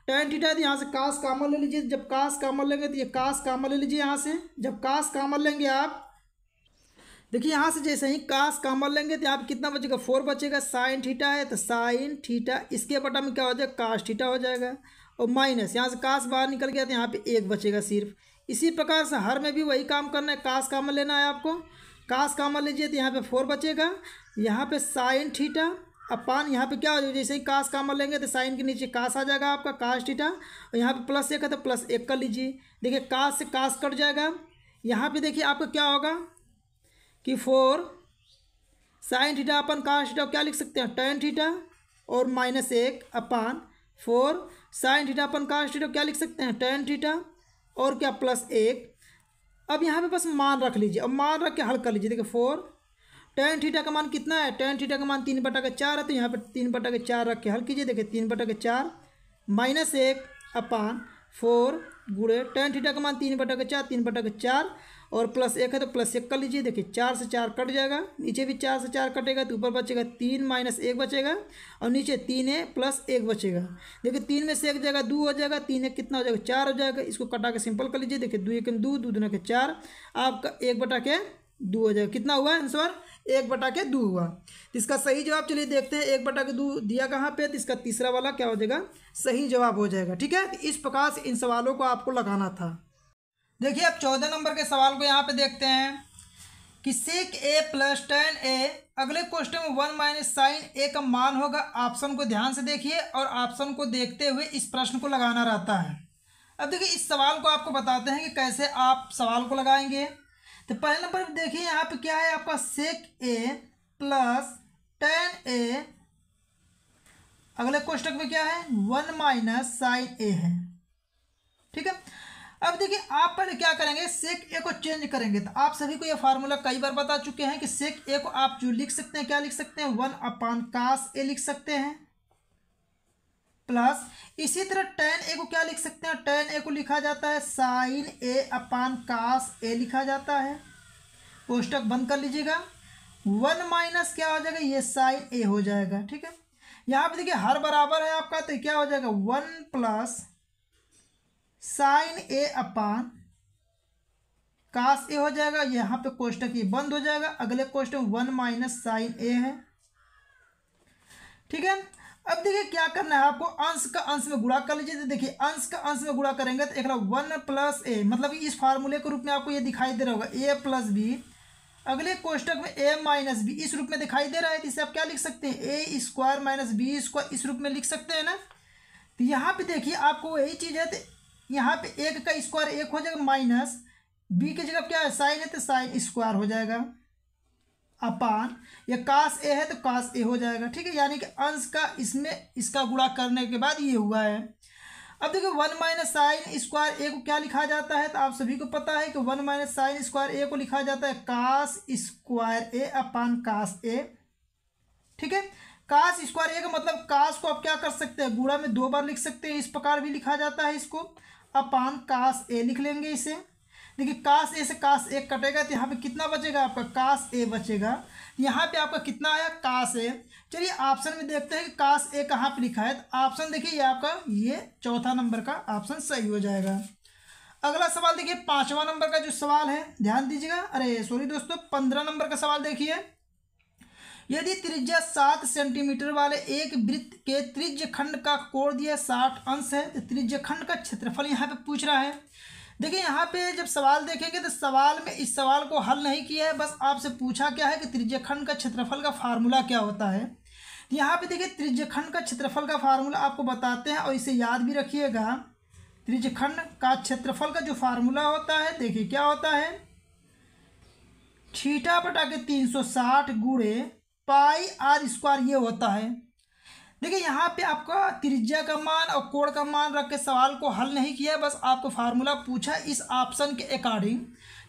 टेन थीटा तो यहाँ से कास कामल ले लीजिए जब कास कामल लेंगे तो ये कास कामल ले लीजिए यहाँ से जब कास कामल लेंगे आप देखिए यहाँ से जैसे ही कास कामल लेंगे तो आप कितना बचेगा फोर बचेगा साइन थीटा है तो साइन थीटा इसके बटा में क्या हो जाएगा काश थीटा हो जाएगा और माइनस यहाँ से कास बाहर निकल गया तो यहाँ पर एक बचेगा सिर्फ इसी प्रकार से हर में भी वही काम करना है कास कामन लेना है आपको कास कामन लीजिए तो यहाँ पे फोर बचेगा यहाँ पे साइन ठीटा अपान यहाँ पे क्या हो जाएगा जैसे ही कास कामन लेंगे तो साइन के नीचे कास आ जाएगा आपका कास ठीटा और यहाँ पे प्लस एक है तो प्लस एक कर लीजिए देखिए कास से कास कट जाएगा यहाँ पे देखिए आपका क्या होगा कि four sine theta upon cos theta क्या लिख सकते हैं टेन थीटा और माइनस एक upon four sine theta upon cos theta क्या लिख सकते हैं टेन थीटा और क्या प्लस एक अब यहाँ पे बस मान रख लीजिए अब मान रख के हल कर लीजिए देखिए फोर टेन थीटा का मान कितना है टेन थीटा का मान तीन बटा के चार है तो यहाँ पे तीन बटा के चार रख के हल कीजिए देखिए तीन बटा के चार माइनस एक अपान फोर गुड़े टेन थीटा का मान तीन बटा के चार तीन बटा के चार और प्लस एक है तो प्लस एक कर लीजिए देखिए चार से चार कट जाएगा नीचे भी चार से चार कटेगा तो ऊपर बचेगा तीन माइनस एक बचेगा और नीचे तीन है प्लस एक बचेगा देखिए तीन में से एक जाएगा दो हो जाएगा तीन एक कितना हो जाएगा चार हो जाएगा इसको कटा के सिंपल कर लीजिए देखिए दो एक दो दो दुना के चार आपका एक बटा के दो हो जाएगा कितना हुआ आंसर एक बटा के दो हुआ तो इसका सही जवाब चलिए देखते हैं एक बटा के दो दिया कहाँ पे तो इसका तीसरा वाला क्या हो जाएगा सही जवाब हो जाएगा ठीक है तो इस प्रकार से इन सवालों को आपको लगाना था देखिए अब चौदह नंबर के सवाल को यहाँ पे देखते हैं कि सेक ए प्लस टेन ए अगले क्वेश्चन में वन माइनस साइन ए का मान होगा ऑप्शन को ध्यान से देखिए और ऑप्शन को देखते हुए इस प्रश्न को लगाना रहता है अब देखिए इस सवाल को आपको बताते हैं कि कैसे आप सवाल को लगाएंगे तो पहले नंबर देखिए यहाँ पे क्या है आपका सेक ए प्लस टेन ए अगले क्वेश्चन में क्या है वन माइनस साइन ए है ठीक है अब देखिए आप पहले क्या करेंगे सेक ए को चेंज करेंगे तो आप सभी को ये फार्मूला कई बार बता चुके हैं कि सेक ए को आप जो लिख सकते हैं क्या लिख सकते हैं वन अपान कास ए लिख सकते हैं प्लस इसी तरह टेन ए को क्या लिख सकते हैं टेन ए को लिखा जाता है साइन ए अपान कास ए लिखा जाता है पोस्टक बंद कर लीजिएगा वन माइनस क्या हो जाएगा ये साइन ए हो जाएगा ठीक है यहाँ पे देखिए हर बराबर है आपका तो क्या हो जाएगा one plus sine A upon cos A हो जाएगा यहाँ पे कोष्टक ये बंद हो जाएगा अगले question one minus sine A है ठीक है अब देखिए क्या करना है आपको अंश का अंश में गुणा कर लीजिए देखिए अंश का अंश में गुणा करेंगे तो एक वन प्लस ए मतलब इस फार्मूले के रूप में आपको ये दिखाई दे रहा होगा ए प्लस बी अगले कोष्टक में ए माइनस बी इस रूप में दिखाई दे रहा है तो इसे आप क्या लिख सकते हैं A square minus B square इस रूप में लिख सकते हैं ना तो यहाँ पे देखिए आपको यही चीज़ है तो यहाँ पे एक का स्क्वायर एक हो जाएगा माइनस बी की जगह क्या है साइन है तो साइन स्क्वायर हो जाएगा अपान या काश ए है तो काश ए हो जाएगा ठीक है यानी कि अंश का इसमें इसका गुणा करने के बाद ये हुआ है अब देखिए one minus sine square A को क्या लिखा जाता है तो आप सभी को पता है कि one minus sine square A को लिखा जाता है काश स्क्वायर ए अपान काश ए ठीक है काश स्क्वायर ए का मतलब काश को आप क्या कर सकते हैं गुड़ा में दो बार लिख सकते हैं इस प्रकार भी लिखा जाता है इसको अपान काश ए लिख लेंगे इसे देखिए काश ए से काश ए कटेगा तो यहाँ पे कितना बचेगा आपका काश ए बचेगा यहाँ पे आपका कितना आया काश ए चलिए ऑप्शन में देखते हैं कि काश ए कहाँ पे लिखा है तो ऑप्शन देखिए ये आपका ये चौथा नंबर का ऑप्शन सही हो जाएगा अगला सवाल देखिए पाँचवा नंबर का जो सवाल है ध्यान दीजिएगा अरे सॉरी दोस्तों पंद्रह नंबर का सवाल देखिए यदि त्रिज्या सात सेंटीमीटर वाले एक वृत्त के त्रिज्य खंड का कोण दिया साठ अंश है तो त्रिज्य खंड का क्षेत्रफल यहाँ पे पूछ रहा है देखिए यहाँ पे जब सवाल देखेंगे तो सवाल में इस सवाल को हल नहीं किया है बस आपसे पूछा क्या है कि त्रिज्य खंड का क्षेत्रफल का फार्मूला क्या होता है तो यहाँ पे देखिए त्रिज्य खंड का क्षेत्रफल का फार्मूला आपको बताते हैं और इसे याद भी रखिएगा खंड का क्षेत्रफल का जो फार्मूला होता है देखिए क्या होता है ठीठा बटा के तीन सौ साठ गुड़े पाई आर स्क्वायर ये होता है देखिए यहाँ पे आपका त्रिज्या का मान और कोण का मान रख के सवाल को हल नहीं किया बस आपको फार्मूला पूछा इस ऑप्शन के अकॉर्डिंग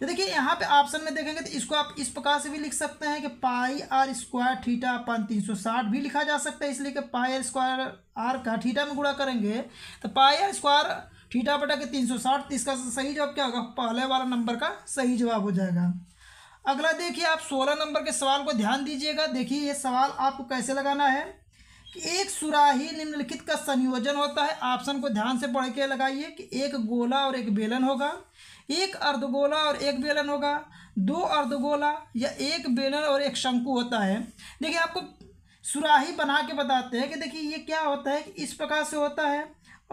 तो देखिए यहाँ पे ऑप्शन में देखेंगे तो इसको आप इस प्रकार से भी लिख सकते हैं कि pi r square theta upon तीन सौ साठ भी लिखा जा सकता है इसलिए कि पाई आर स्क्वायर आर का थीटा में गुणा करेंगे तो पाई आर स्क्वायर थीटा बटा के तीन सौ साठ इसका सही जवाब क्या होगा पहले वाला नंबर का सही जवाब हो जाएगा अगला देखिए आप सोलह नंबर के सवाल को ध्यान दीजिएगा देखिए ये सवाल आपको कैसे लगाना है कि एक सुराही निम्नलिखित का संयोजन होता है ऑप्शन को ध्यान से पढ़ के लगाइए कि एक गोला और एक बेलन होगा एक अर्धगोला और एक बेलन होगा दो अर्धगोला या एक बेलन और एक शंकु होता है देखिए आपको सुराही बना के बताते हैं कि देखिए ये क्या होता है कि इस प्रकार से होता है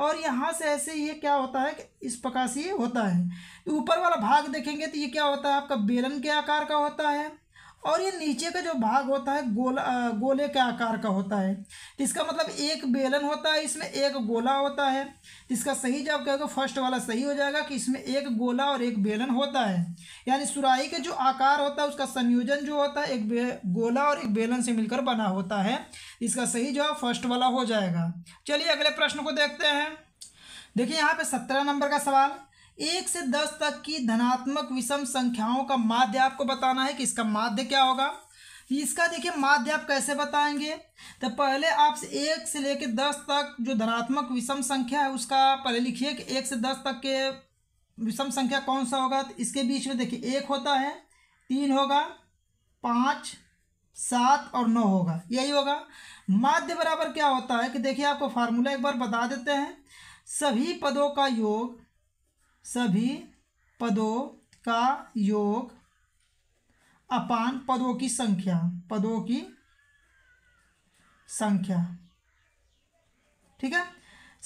और यहाँ से ऐसे ये क्या होता है कि इस प्रकार से ये होता है ऊपर वाला भाग देखेंगे तो ये क्या होता है आपका बेलन के आकार का होता है और ये नीचे का जो भाग होता है गोला गोले के आकार का होता है इसका मतलब एक बेलन होता है इसमें एक गोला होता है इसका सही जवाब क्या होगा फर्स्ट वाला सही हो जाएगा कि इसमें एक गोला और एक बेलन होता है यानी सुराही के जो आकार होता है उसका संयोजन जो होता है एक गोला और एक बेलन से मिलकर बना होता है इसका सही जवाब फर्स्ट वाला हो जाएगा चलिए अगले प्रश्न को देखते हैं देखिए यहाँ पे सत्रह नंबर का सवाल एक से दस तक की धनात्मक विषम संख्याओं का माध्य आपको बताना है कि इसका माध्य क्या होगा इसका देखिए माध्य आप कैसे बताएंगे तो पहले आप एक से लेकर दस तक जो धनात्मक विषम संख्या है उसका पहले लिखिए कि एक से दस तक के विषम संख्या कौन सा होगा तो इसके बीच में देखिए एक होता है तीन होगा पाँच सात और नौ होगा यही होगा माध्य बराबर क्या होता है कि देखिए आपको फार्मूला एक बार बता देते हैं सभी पदों का योग सभी पदों का योग अपान पदों की संख्या पदों की संख्या ठीक है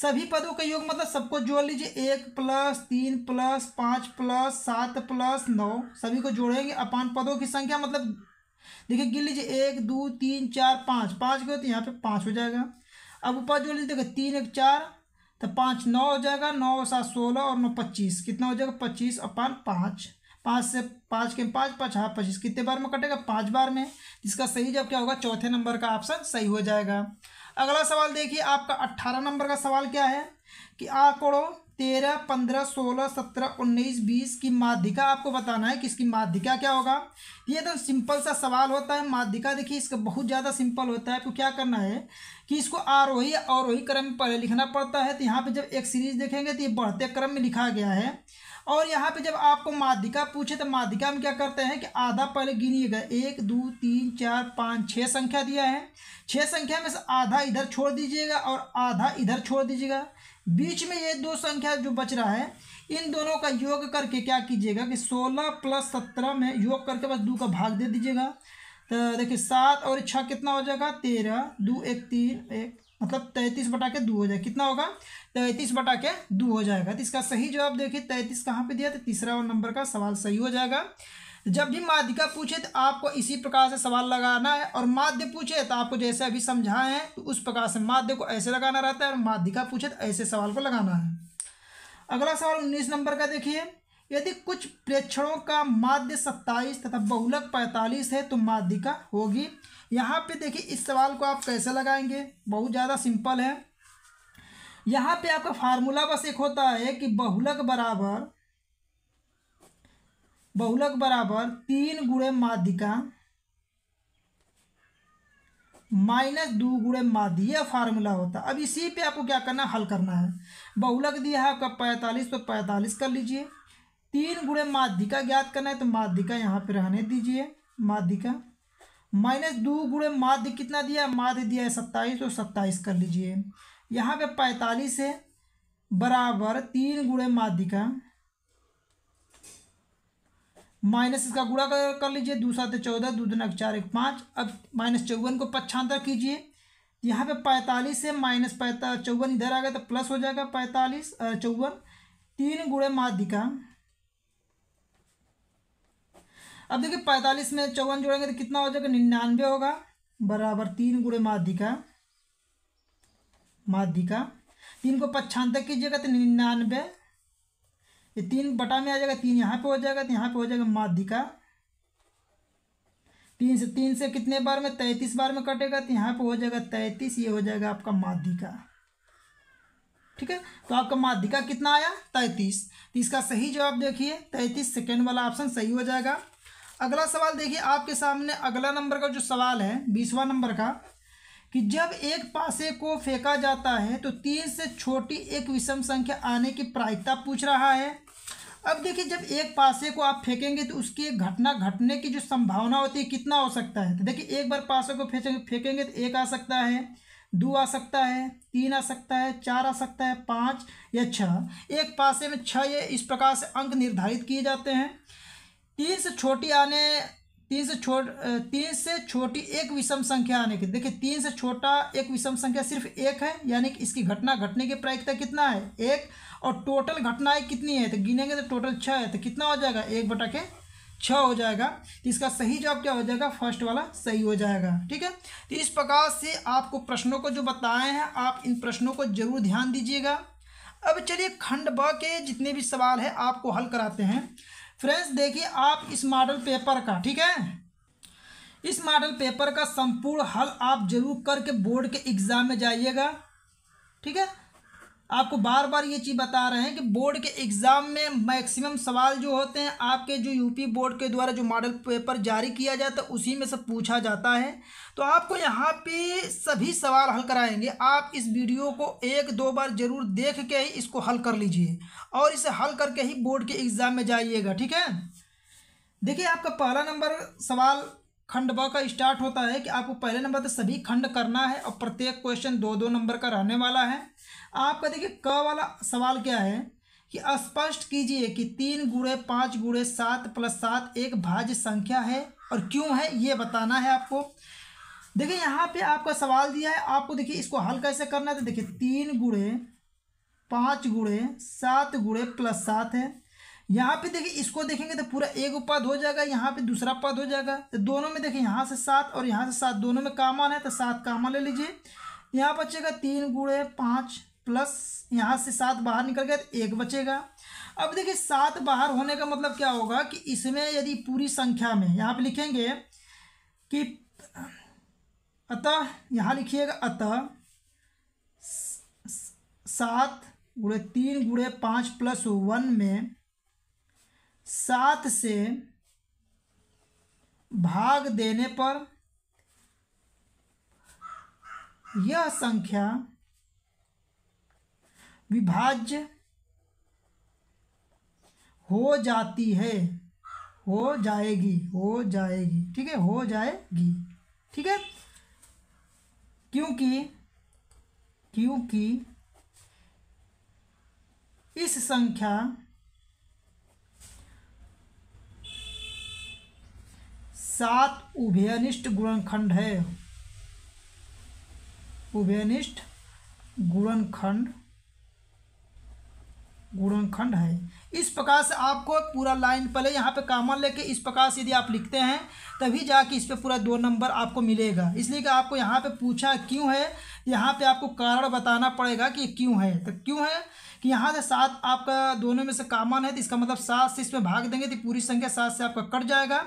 सभी पदों का योग मतलब सबको जोड़ लीजिए एक प्लस तीन प्लस पाँच प्लस सात प्लस नौ सभी को जोड़ेंगे अपान पदों की संख्या मतलब देखिए गिन लीजिए एक दो तीन चार पाँच पाँच गए तो यहाँ पे पाँच हो जाएगा अब ऊपर जोड़ लीजिए देखो तीन एक चार तो पाँच नौ हो जाएगा नौ सात सोलह और नौ पच्चीस कितना हो जाएगा पच्चीस अपान पाँच पाँच से पाँच के पाँच पाँच हाँ पच्चीस कितने बार में कटेगा पाँच बार में इसका सही जब क्या होगा चौथे नंबर का ऑप्शन सही हो जाएगा अगला सवाल देखिए आपका अट्ठारह नंबर का सवाल क्या है कि आंकड़ों तेरह पंद्रह सोलह सत्रह उन्नीस बीस की माध्यिका आपको बताना है कि इसकी माध्यिका क्या होगा ये एकदम तो सिंपल सा सवाल होता है माध्यिका देखिए इसका बहुत ज़्यादा सिंपल होता है आपको क्या करना है कि इसको आरोही अवरोही क्रम में पहले लिखना पड़ता है तो यहाँ पे जब एक सीरीज देखेंगे तो ये बढ़ते क्रम में लिखा गया है और यहाँ पर जब आपको माध्यिका पूछे तो माध्यिका में क्या करते हैं कि आधा पहले गिनिएगा एक दो तीन चार पाँच छः संख्या दिया है छः संख्या में से आधा इधर छोड़ दीजिएगा और आधा इधर छोड़ दीजिएगा बीच में ये दो संख्या जो बच रहा है इन दोनों का योग करके क्या कीजिएगा कि सोलह प्लस सत्रह में योग करके बस दो का भाग दे दीजिएगा तो देखिए सात और छः कितना हो जाएगा तेरह दो एक तीन एक मतलब तैंतीस बटा के दो हो जाएगा कितना होगा तैंतीस बटा के दो हो जाएगा तो इसका सही जवाब देखिए तैंतीस कहाँ पे दिया तो तीसरा नंबर का सवाल सही हो जाएगा जब भी माध्यिका पूछे तो आपको इसी प्रकार से सवाल लगाना है और माध्य पूछे तो आपको जैसे अभी समझाए हैं तो उस प्रकार से माध्य को ऐसे लगाना रहता है और माध्यिका पूछे तो ऐसे सवाल को लगाना है अगला सवाल उन्नीस नंबर का देखिए यदि कुछ प्रेक्षणों का माध्य सत्ताईस तथा बहुलक पैंतालीस है तो माध्यिका होगी यहाँ पे देखिए इस सवाल को आप कैसे लगाएंगे बहुत ज़्यादा सिंपल है यहाँ पे आपका फार्मूला बस एक होता है कि बहुलक बराबर बहुलक बराबर तीन गुणे माध्यिका माइनस दो गुणे माध्य यह फार्मूला होता अब इसी पे आपको क्या करना हल करना है बहुलक दिया है आपका पैंतालीस तो पैंतालीस कर लीजिए तीन गुणे माध्यिका ज्ञात करना है तो माध्यिका यहाँ पे रहने दीजिए माध्यिका माइनस दो गुणे माध्य कितना दिया है माध्य दिया है सत्ताईस तो सत्ताईस कर लीजिए यहाँ पे पैंतालीस है बराबर तीन गुणे माध्यिका माइनस इसका गुड़ा कर, कर लीजिए दूसरा सात चौदह दो दिन चार एक पाँच अब माइनस चौवन को पच्छांतर कीजिए यहाँ पे पैंतालीस से माइनस पैंता चौवन इधर आ गया तो प्लस हो जाएगा पैंतालीस चौवन तीन गुड़े माध्यिका अब देखिए पैंतालीस में चौवन जोड़ेंगे तो कितना हो जाएगा निन्यानवे होगा बराबर तीन गुड़े माध्यिका माध्यिका तीन को पच्छांतर कीजिएगा तो निन्यानवे ये तीन बटा में आ जाएगा तीन यहाँ पे हो जाएगा तो यहाँ पे हो जाएगा माध्यिका तीन से तीन से कितने बार में तैतीस बार में कटेगा तो यहाँ पे हो जाएगा तैतीस ये हो जाएगा आपका माध्यिका ठीक है तो आपका माध्यिका कितना आया तैतीस तो इसका सही जवाब देखिए तैतीस सेकेंड वाला ऑप्शन सही हो जाएगा अगला सवाल देखिए आपके सामने अगला नंबर का जो सवाल है बीसवा नंबर का कि जब एक पासे को फेंका जाता है तो तीन से छोटी एक विषम संख्या आने की प्रायिकता पूछ रहा है अब देखिए जब एक पासे को आप फेंकेंगे तो उसकी घटना घटने की जो संभावना होती है कितना हो सकता है तो देखिए एक बार पासे को फेंकेंगे फेंकेंगे तो एक आ सकता है दो आ सकता है तीन आ सकता है चार आ सकता है पाँच या छः एक पासे में छः ये इस प्रकार से अंक निर्धारित किए जाते हैं तीन से छोटी आने तीन से छोट तीन से छोटी एक विषम संख्या आने की देखिए तीन से छोटा एक विषम संख्या सिर्फ एक है यानी कि इसकी घटना घटने की प्रायिकता कितना है एक और टोटल घटनाएं कितनी है तो गिनेंगे तो टोटल छः है तो कितना हो जाएगा एक बटा के छः हो जाएगा तो इसका सही जवाब क्या हो जाएगा फर्स्ट वाला सही हो जाएगा ठीक है तो इस प्रकार से आपको प्रश्नों को जो बताए हैं आप इन प्रश्नों को जरूर ध्यान दीजिएगा अब चलिए खंड ब के जितने भी सवाल है आपको हल कराते हैं फ्रेंड्स देखिए आप इस मॉडल पेपर का ठीक है इस मॉडल पेपर का संपूर्ण हल आप जरूर करके बोर्ड के एग्ज़ाम में जाइएगा ठीक है आपको बार बार ये चीज़ बता रहे हैं कि बोर्ड के एग्ज़ाम में मैक्सिमम सवाल जो होते हैं आपके जो यूपी बोर्ड के द्वारा जो मॉडल पेपर जारी किया जाता है उसी में सब पूछा जाता है तो आपको यहाँ पे सभी सवाल हल कराएंगे आप इस वीडियो को एक दो बार ज़रूर देख के ही इसको हल कर लीजिए और इसे हल करके ही बोर्ड के एग्ज़ाम में जाइएगा ठीक है देखिए आपका पहला नंबर सवाल खंड ब का स्टार्ट होता है कि आपको पहले नंबर तो सभी खंड करना है और प्रत्येक क्वेश्चन दो दो नंबर का रहने वाला है आपका देखिए क वाला सवाल क्या है कि स्पष्ट कीजिए कि तीन गुड़े पाँच गुड़े सात प्लस सात एक भाज्य संख्या है और क्यों है ये बताना है आपको देखिए यहाँ पे आपका सवाल दिया है आपको देखिए इसको हल कैसे करना है तो देखिए तीन गुड़े पाँच गुड़े सात गुड़े प्लस सात है यहाँ पे देखिए इसको देखेंगे तो पूरा एक पद हो जाएगा यहाँ पे दूसरा पद हो जाएगा तो दोनों में देखिए यहाँ से सात और यहाँ से सात दोनों में कामन है तो सात कामन ले लीजिए यहाँ बचेगा तीन गुड़े पाँच प्लस यहाँ से सात बाहर निकल गया तो एक बचेगा अब देखिए सात बाहर होने का मतलब क्या होगा कि इसमें यदि पूरी संख्या में यहाँ पर लिखेंगे कि अतः यहाँ लिखिएगा अतः सात गुड़े तीन गुड़े पाँच प्लस वन में सात से भाग देने पर यह संख्या विभाज्य हो जाती है हो जाएगी हो जाएगी ठीक है हो जाएगी ठीक है क्योंकि क्योंकि इस संख्या सात उभयनिष्ठ गुणनखंड है उभयनिष्ठ गुणनखंड गुणनखंड है इस प्रकार से आपको पूरा लाइन पहले यहाँ पे कामन लेके इस प्रकार से यदि आप लिखते हैं तभी जाके इस पे पूरा दो नंबर आपको मिलेगा इसलिए कि आपको यहाँ पे पूछा क्यों है यहाँ पे आपको कारण बताना पड़ेगा कि क्यों है तो क्यों है कि यहाँ से सात आपका दोनों में से कामन है तो इसका मतलब सात से इसमें भाग देंगे तो पूरी संख्या सात से आपका कट जाएगा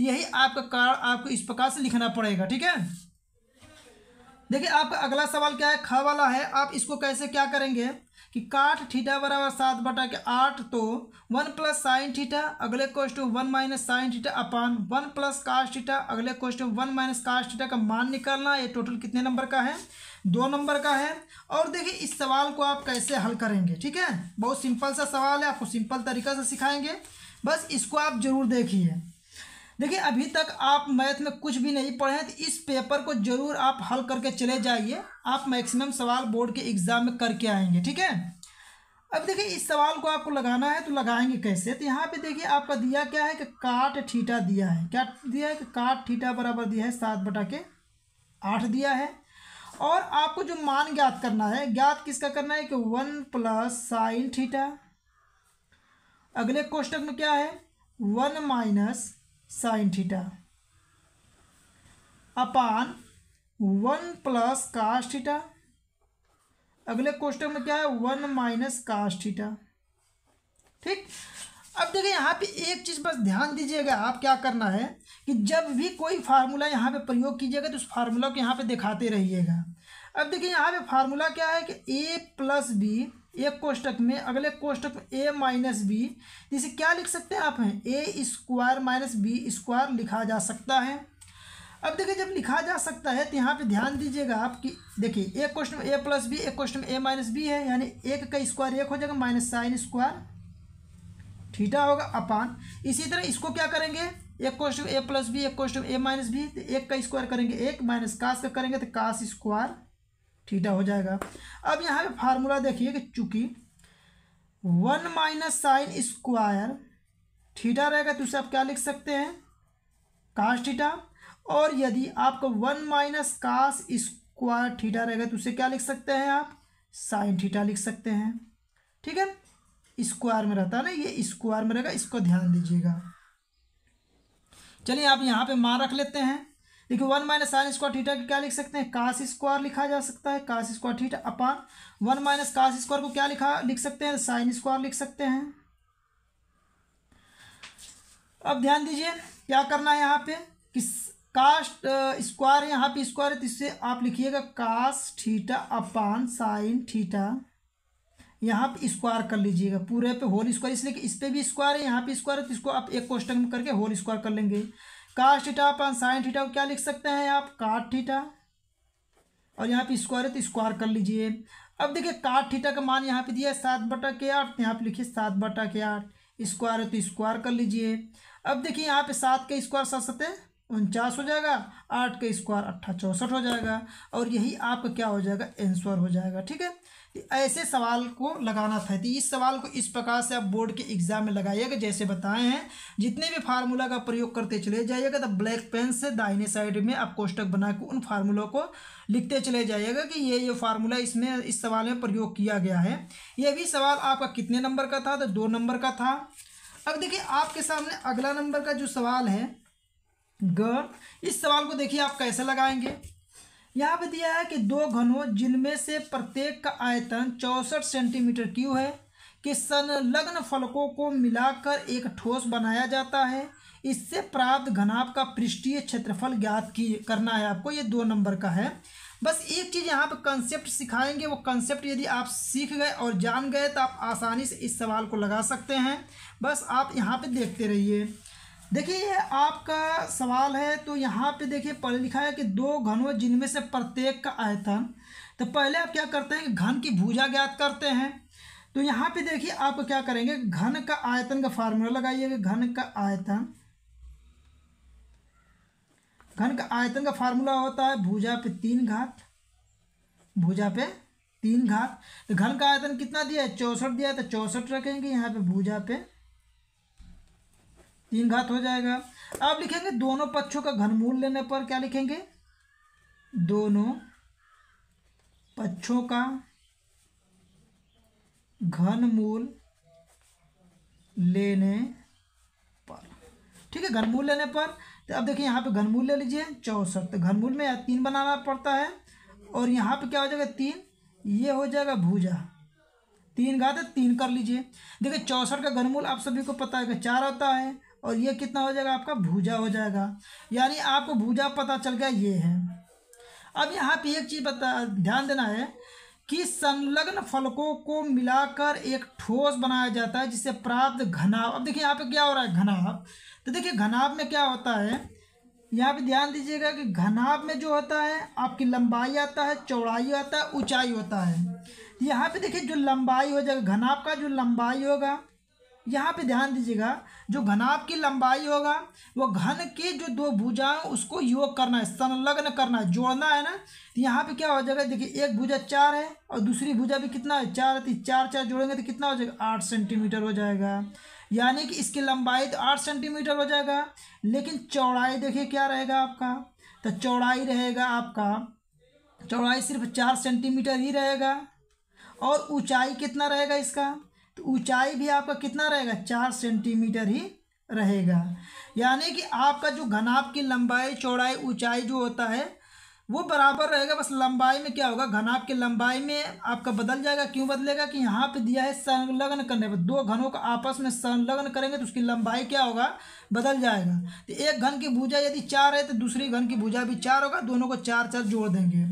यही आपका कारण आपको इस प्रकार से लिखना पड़ेगा ठीक है देखिए आपका अगला सवाल क्या है ख वाला है आप इसको कैसे क्या करेंगे कि काट थीटा बराबर सात बटा के आठ तो वन प्लस साइन थीटा अगले question one minus sine theta upon one plus cos theta अगले question one minus cos theta का मान निकालना ये टोटल कितने नंबर का है दो नंबर का है और देखिए इस सवाल को आप कैसे हल करेंगे ठीक है बहुत सिंपल सा सवाल है आपको सिंपल तरीका से सिखाएंगे बस इसको आप जरूर देखिए देखिए अभी तक आप मैथ में कुछ भी नहीं पढ़े हैं तो इस पेपर को जरूर आप हल करके चले जाइए आप मैक्सिमम सवाल बोर्ड के एग्जाम में करके आएंगे ठीक है अब देखिए इस सवाल को आपको लगाना है तो लगाएंगे कैसे तो यहाँ पे देखिए आपका दिया क्या है कि काट ठीठा दिया है क्या दिया है कि काट ठीठा बराबर दिया है सात बटा के आठ दिया है और आपको जो मान ज्ञात करना है ज्ञात किसका करना है कि वन प्लस साइन ठीठा अगले कोष्टक में क्या है one minus sine theta upon one plus cos theta अगले क्वेश्चन में क्या है वन माइनस काश थीटा ठीक अब देखिए यहाँ पे एक चीज़ बस ध्यान दीजिएगा आप क्या करना है कि जब भी कोई फार्मूला यहाँ पे प्रयोग कीजिएगा तो उस फार्मूला को यहाँ पे दिखाते रहिएगा अब देखिए यहाँ पे फार्मूला क्या है कि ए प्लस बी एक कोष्टक में अगले कोष्टक में ए माइनस बी जिसे क्या लिख सकते हैं आप हैं A square minus B square लिखा जा सकता है अब देखिए जब लिखा जा सकता है तो यहाँ पे ध्यान दीजिएगा आप कि देखिए एक क्वेश्चन में ए प्लस बी एक क्वेश्चन में ए माइनस बी है यानी एक का स्क्वायर एक हो जाएगा माइनस साइन स्क्वायर ठीठा होगा अपान इसी तरह इसको क्या करेंगे एक क्वेश्चन ए प्लस बी एक क्वेश्चन ए माइनस बी तो एक का स्क्वायर करेंगे एक माइनस कास का करेंगे तो कास स्क्वायर थीटा हो जाएगा अब यहाँ पे फार्मूला देखिए कि चूंकि one minus sine square theta रहेगा तो उसे आप क्या लिख सकते हैं काश थीटा और यदि आपको one minus cos square theta रहेगा तो उसे क्या लिख सकते हैं आप साइन थीटा लिख सकते हैं ठीक है स्क्वायर में रहता है ना ये स्क्वायर में रहेगा इसको ध्यान दीजिएगा चलिए आप यहाँ पे मान रख लेते हैं देखिए one minus sine square theta को क्या लिख सकते हैं काश स्क्वायर लिखा जा सकता है cos square theta upon one minus cos square को क्या लिखा लिख सकते हैं साइन स्क्वायर लिख सकते हैं अब ध्यान दीजिए क्या करना है यहाँ पे कि कास्ट स्क्वायर यहाँ पे स्क्वायर है तो इससे आप लिखिएगा cos theta upon sine theta यहाँ पे स्क्वायर कर लीजिएगा पूरे पे होल स्क्वायर इसलिए कि इस पर भी स्क्वायर है यहाँ पे स्क्वायर है तो इसको आप एक कोष्टक में करके होल स्क्वायर कर लेंगे काश थीटा अपन साइन थीटा को क्या लिख सकते हैं आप काट थीटा और यहाँ पे स्क्वायर है तो स्क्वायर कर लीजिए अब देखिए काट थीटा का मान यहाँ पे दिया है सात बटा के आठ तो यहाँ पे लिखिए सात बटा के आठ स्क्वायर है तो स्क्वायर कर लीजिए अब देखिए यहाँ पे सात का स्क्वायर सात सत्य उनचास हो जाएगा आठ का स्क्वायर अट्ठा चौंसठ हो जाएगा और यही आपका क्या हो जाएगा आंसर हो जाएगा ठीक है ऐसे सवाल को लगाना था तो इस सवाल को इस प्रकार से आप बोर्ड के एग्जाम में लगाइएगा जैसे बताए हैं जितने भी फार्मूला का प्रयोग करते चले जाइएगा तो ब्लैक पेन से दाहिने साइड में आप कोष्टक बना के उन फार्मूलों को लिखते चले जाइएगा कि ये ये फार्मूला इसमें इस सवाल में प्रयोग किया गया है ये भी सवाल आपका कितने नंबर का था तो दो नंबर का था अब देखिए आपके सामने अगला नंबर का जो सवाल है ग इस सवाल को देखिए आप कैसे लगाएंगे यहाँ पे दिया है कि दो घनों जिनमें से प्रत्येक का आयतन चौंसठ सेंटीमीटर क्यू है कि संलग्न फलकों को मिलाकर एक ठोस बनाया जाता है इससे प्राप्त घनाभ का पृष्ठीय क्षेत्रफल ज्ञात की करना है आपको ये दो नंबर का है बस एक चीज़ यहाँ पर कंसेप्ट सिखाएंगे वो कंसेप्ट यदि आप सीख गए और जान गए तो आप आसानी से इस सवाल को लगा सकते हैं बस आप यहाँ पे देखते रहिए देखिए आपका सवाल है तो यहाँ पे देखिए पढ़ लिखा है कि दो घनों जिनमें से प्रत्येक का आयतन तो पहले आप क्या करते हैं घन की भूजा ज्ञात करते हैं तो यहाँ पे देखिए आप क्या करेंगे घन का आयतन का फार्मूला लगाइएगा घन का आयतन घन का आयतन का फार्मूला होता है भूजा पे तीन घात भूजा पे तीन घात तो घन का आयतन कितना दिया है चौंसठ दिया है तो चौंसठ रखेंगे यहाँ पे भूजा पे तीन घात हो जाएगा अब लिखेंगे दोनों पक्षों का घनमूल लेने पर क्या लिखेंगे दोनों पक्षों का घनमूल लेने पर ठीक है घनमूल लेने पर तो अब देखिए यहाँ पे घनमूल ले लीजिए चौसठ तो घनमूल में तीन बनाना पड़ता है और यहाँ पे क्या हो जाएगा तीन ये हो जाएगा भुजा तीन घात है तीन कर लीजिए देखिए चौसठ का घनमूल आप सभी को पता है कि चार होता है और ये कितना हो जाएगा आपका भूजा हो जाएगा यानी आपको भूजा पता चल गया ये है अब यहाँ पे एक चीज़ बता ध्यान देना है कि संलग्न फलकों को मिलाकर एक ठोस बनाया जाता है जिससे प्राप्त घनाव अब देखिए यहाँ पे क्या हो रहा है घनाव तो देखिए घनाव में क्या होता है यहाँ पे ध्यान दीजिएगा कि घनाभ में जो होता है आपकी लंबाई आता है चौड़ाई आता है ऊंचाई होता है यहाँ पे देखिए जो लंबाई हो जाएगा घनाभ का जो लंबाई होगा यहाँ पे ध्यान दीजिएगा जो घनाभ की लंबाई होगा वो घन के जो दो है उसको योग करना है संलग्न करना है जोड़ना है ना तो यहाँ पे क्या हो जाएगा देखिए एक भुजा चार है और दूसरी भुजा भी कितना है चार है तो चार चार जोड़ेंगे तो कितना हो जाएगा आठ सेंटीमीटर हो जाएगा यानी कि इसकी लंबाई तो आठ सेंटीमीटर हो जाएगा लेकिन चौड़ाई देखिए क्या रहेगा आपका तो चौड़ाई रहेगा आपका चौड़ाई सिर्फ चार सेंटीमीटर ही रहेगा और ऊंचाई कितना रहेगा इसका तो ऊंचाई भी आपका कितना रहेगा चार सेंटीमीटर ही रहेगा यानी कि आपका जो घनाभ की लंबाई चौड़ाई ऊंचाई जो होता है वो बराबर रहेगा बस लंबाई में क्या होगा घनाभ की लंबाई में आपका बदल जाएगा क्यों बदलेगा कि यहाँ पे दिया है संलग्न करने पर दो घनों का आपस में संलग्न करेंगे तो उसकी लंबाई क्या होगा बदल जाएगा तो एक घन की भुजा यदि चार है तो दूसरी घन की भुजा भी चार होगा दोनों को चार चार जोड़ देंगे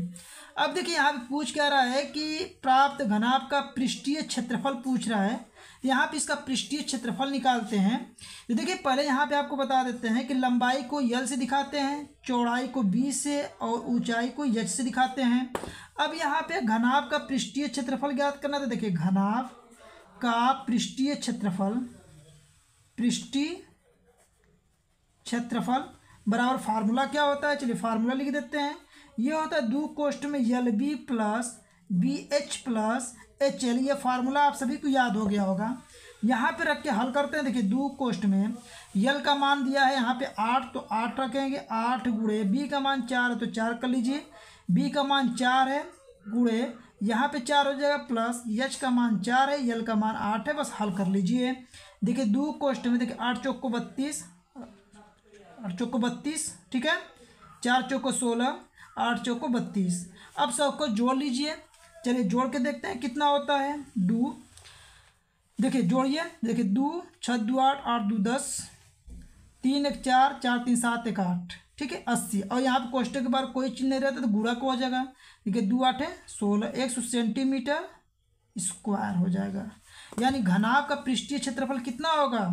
अब देखिए यहाँ पे पूछ क्या रहा है कि प्राप्त घनाभ का पृष्ठीय क्षेत्रफल पूछ रहा है यहाँ पे इसका पृष्ठीय क्षेत्रफल निकालते हैं तो देखिए पहले यहाँ पे आपको बता देते हैं कि लंबाई को यल से दिखाते हैं चौड़ाई को बी से और ऊंचाई को यच से दिखाते हैं अब यहाँ पे घनाभ का पृष्ठीय क्षेत्रफल ज्ञात करना था देखिए घनाभ का पृष्ठीय क्षेत्रफल पृष्ठी क्षेत्रफल बराबर फार्मूला क्या होता है चलिए फार्मूला लिख देते हैं यह होता है दो कोष्ट में L B plus B H plus H L ये फार्मूला आप सभी को याद हो गया होगा यहाँ पे रख के हल करते हैं देखिए दो कोष्ट में यल का मान दिया है यहाँ पे आठ तो आठ रखेंगे आठ गुड़े बी का मान चार है तो चार कर लीजिए बी का मान चार है गुड़े यहाँ पे चार हो जाएगा प्लस यच का मान चार है यल का मान आठ है बस हल कर लीजिए देखिए दो कोष्ट में देखिए आठ चौको बत्तीस आठ चौको बत्तीस ठीक है चार चौको सोलह आठ चौको बत्तीस अब सबको जोड़ लीजिए चलिए जोड़ के देखते हैं कितना होता है दो देखिए जोड़िए देखिए दो छः दो आठ आठ दो दस तीन एक चार चार तीन सात एक आठ ठीक है अस्सी और यहाँ पर कोष्ट के बाहर कोई चिन्ह नहीं रहता तो गुड़ा को हो जाएगा देखिए दो आठ है सोलह एक सौ सेंटीमीटर स्क्वायर हो जाएगा यानी घनाभ का पृष्ठीय क्षेत्रफल कितना होगा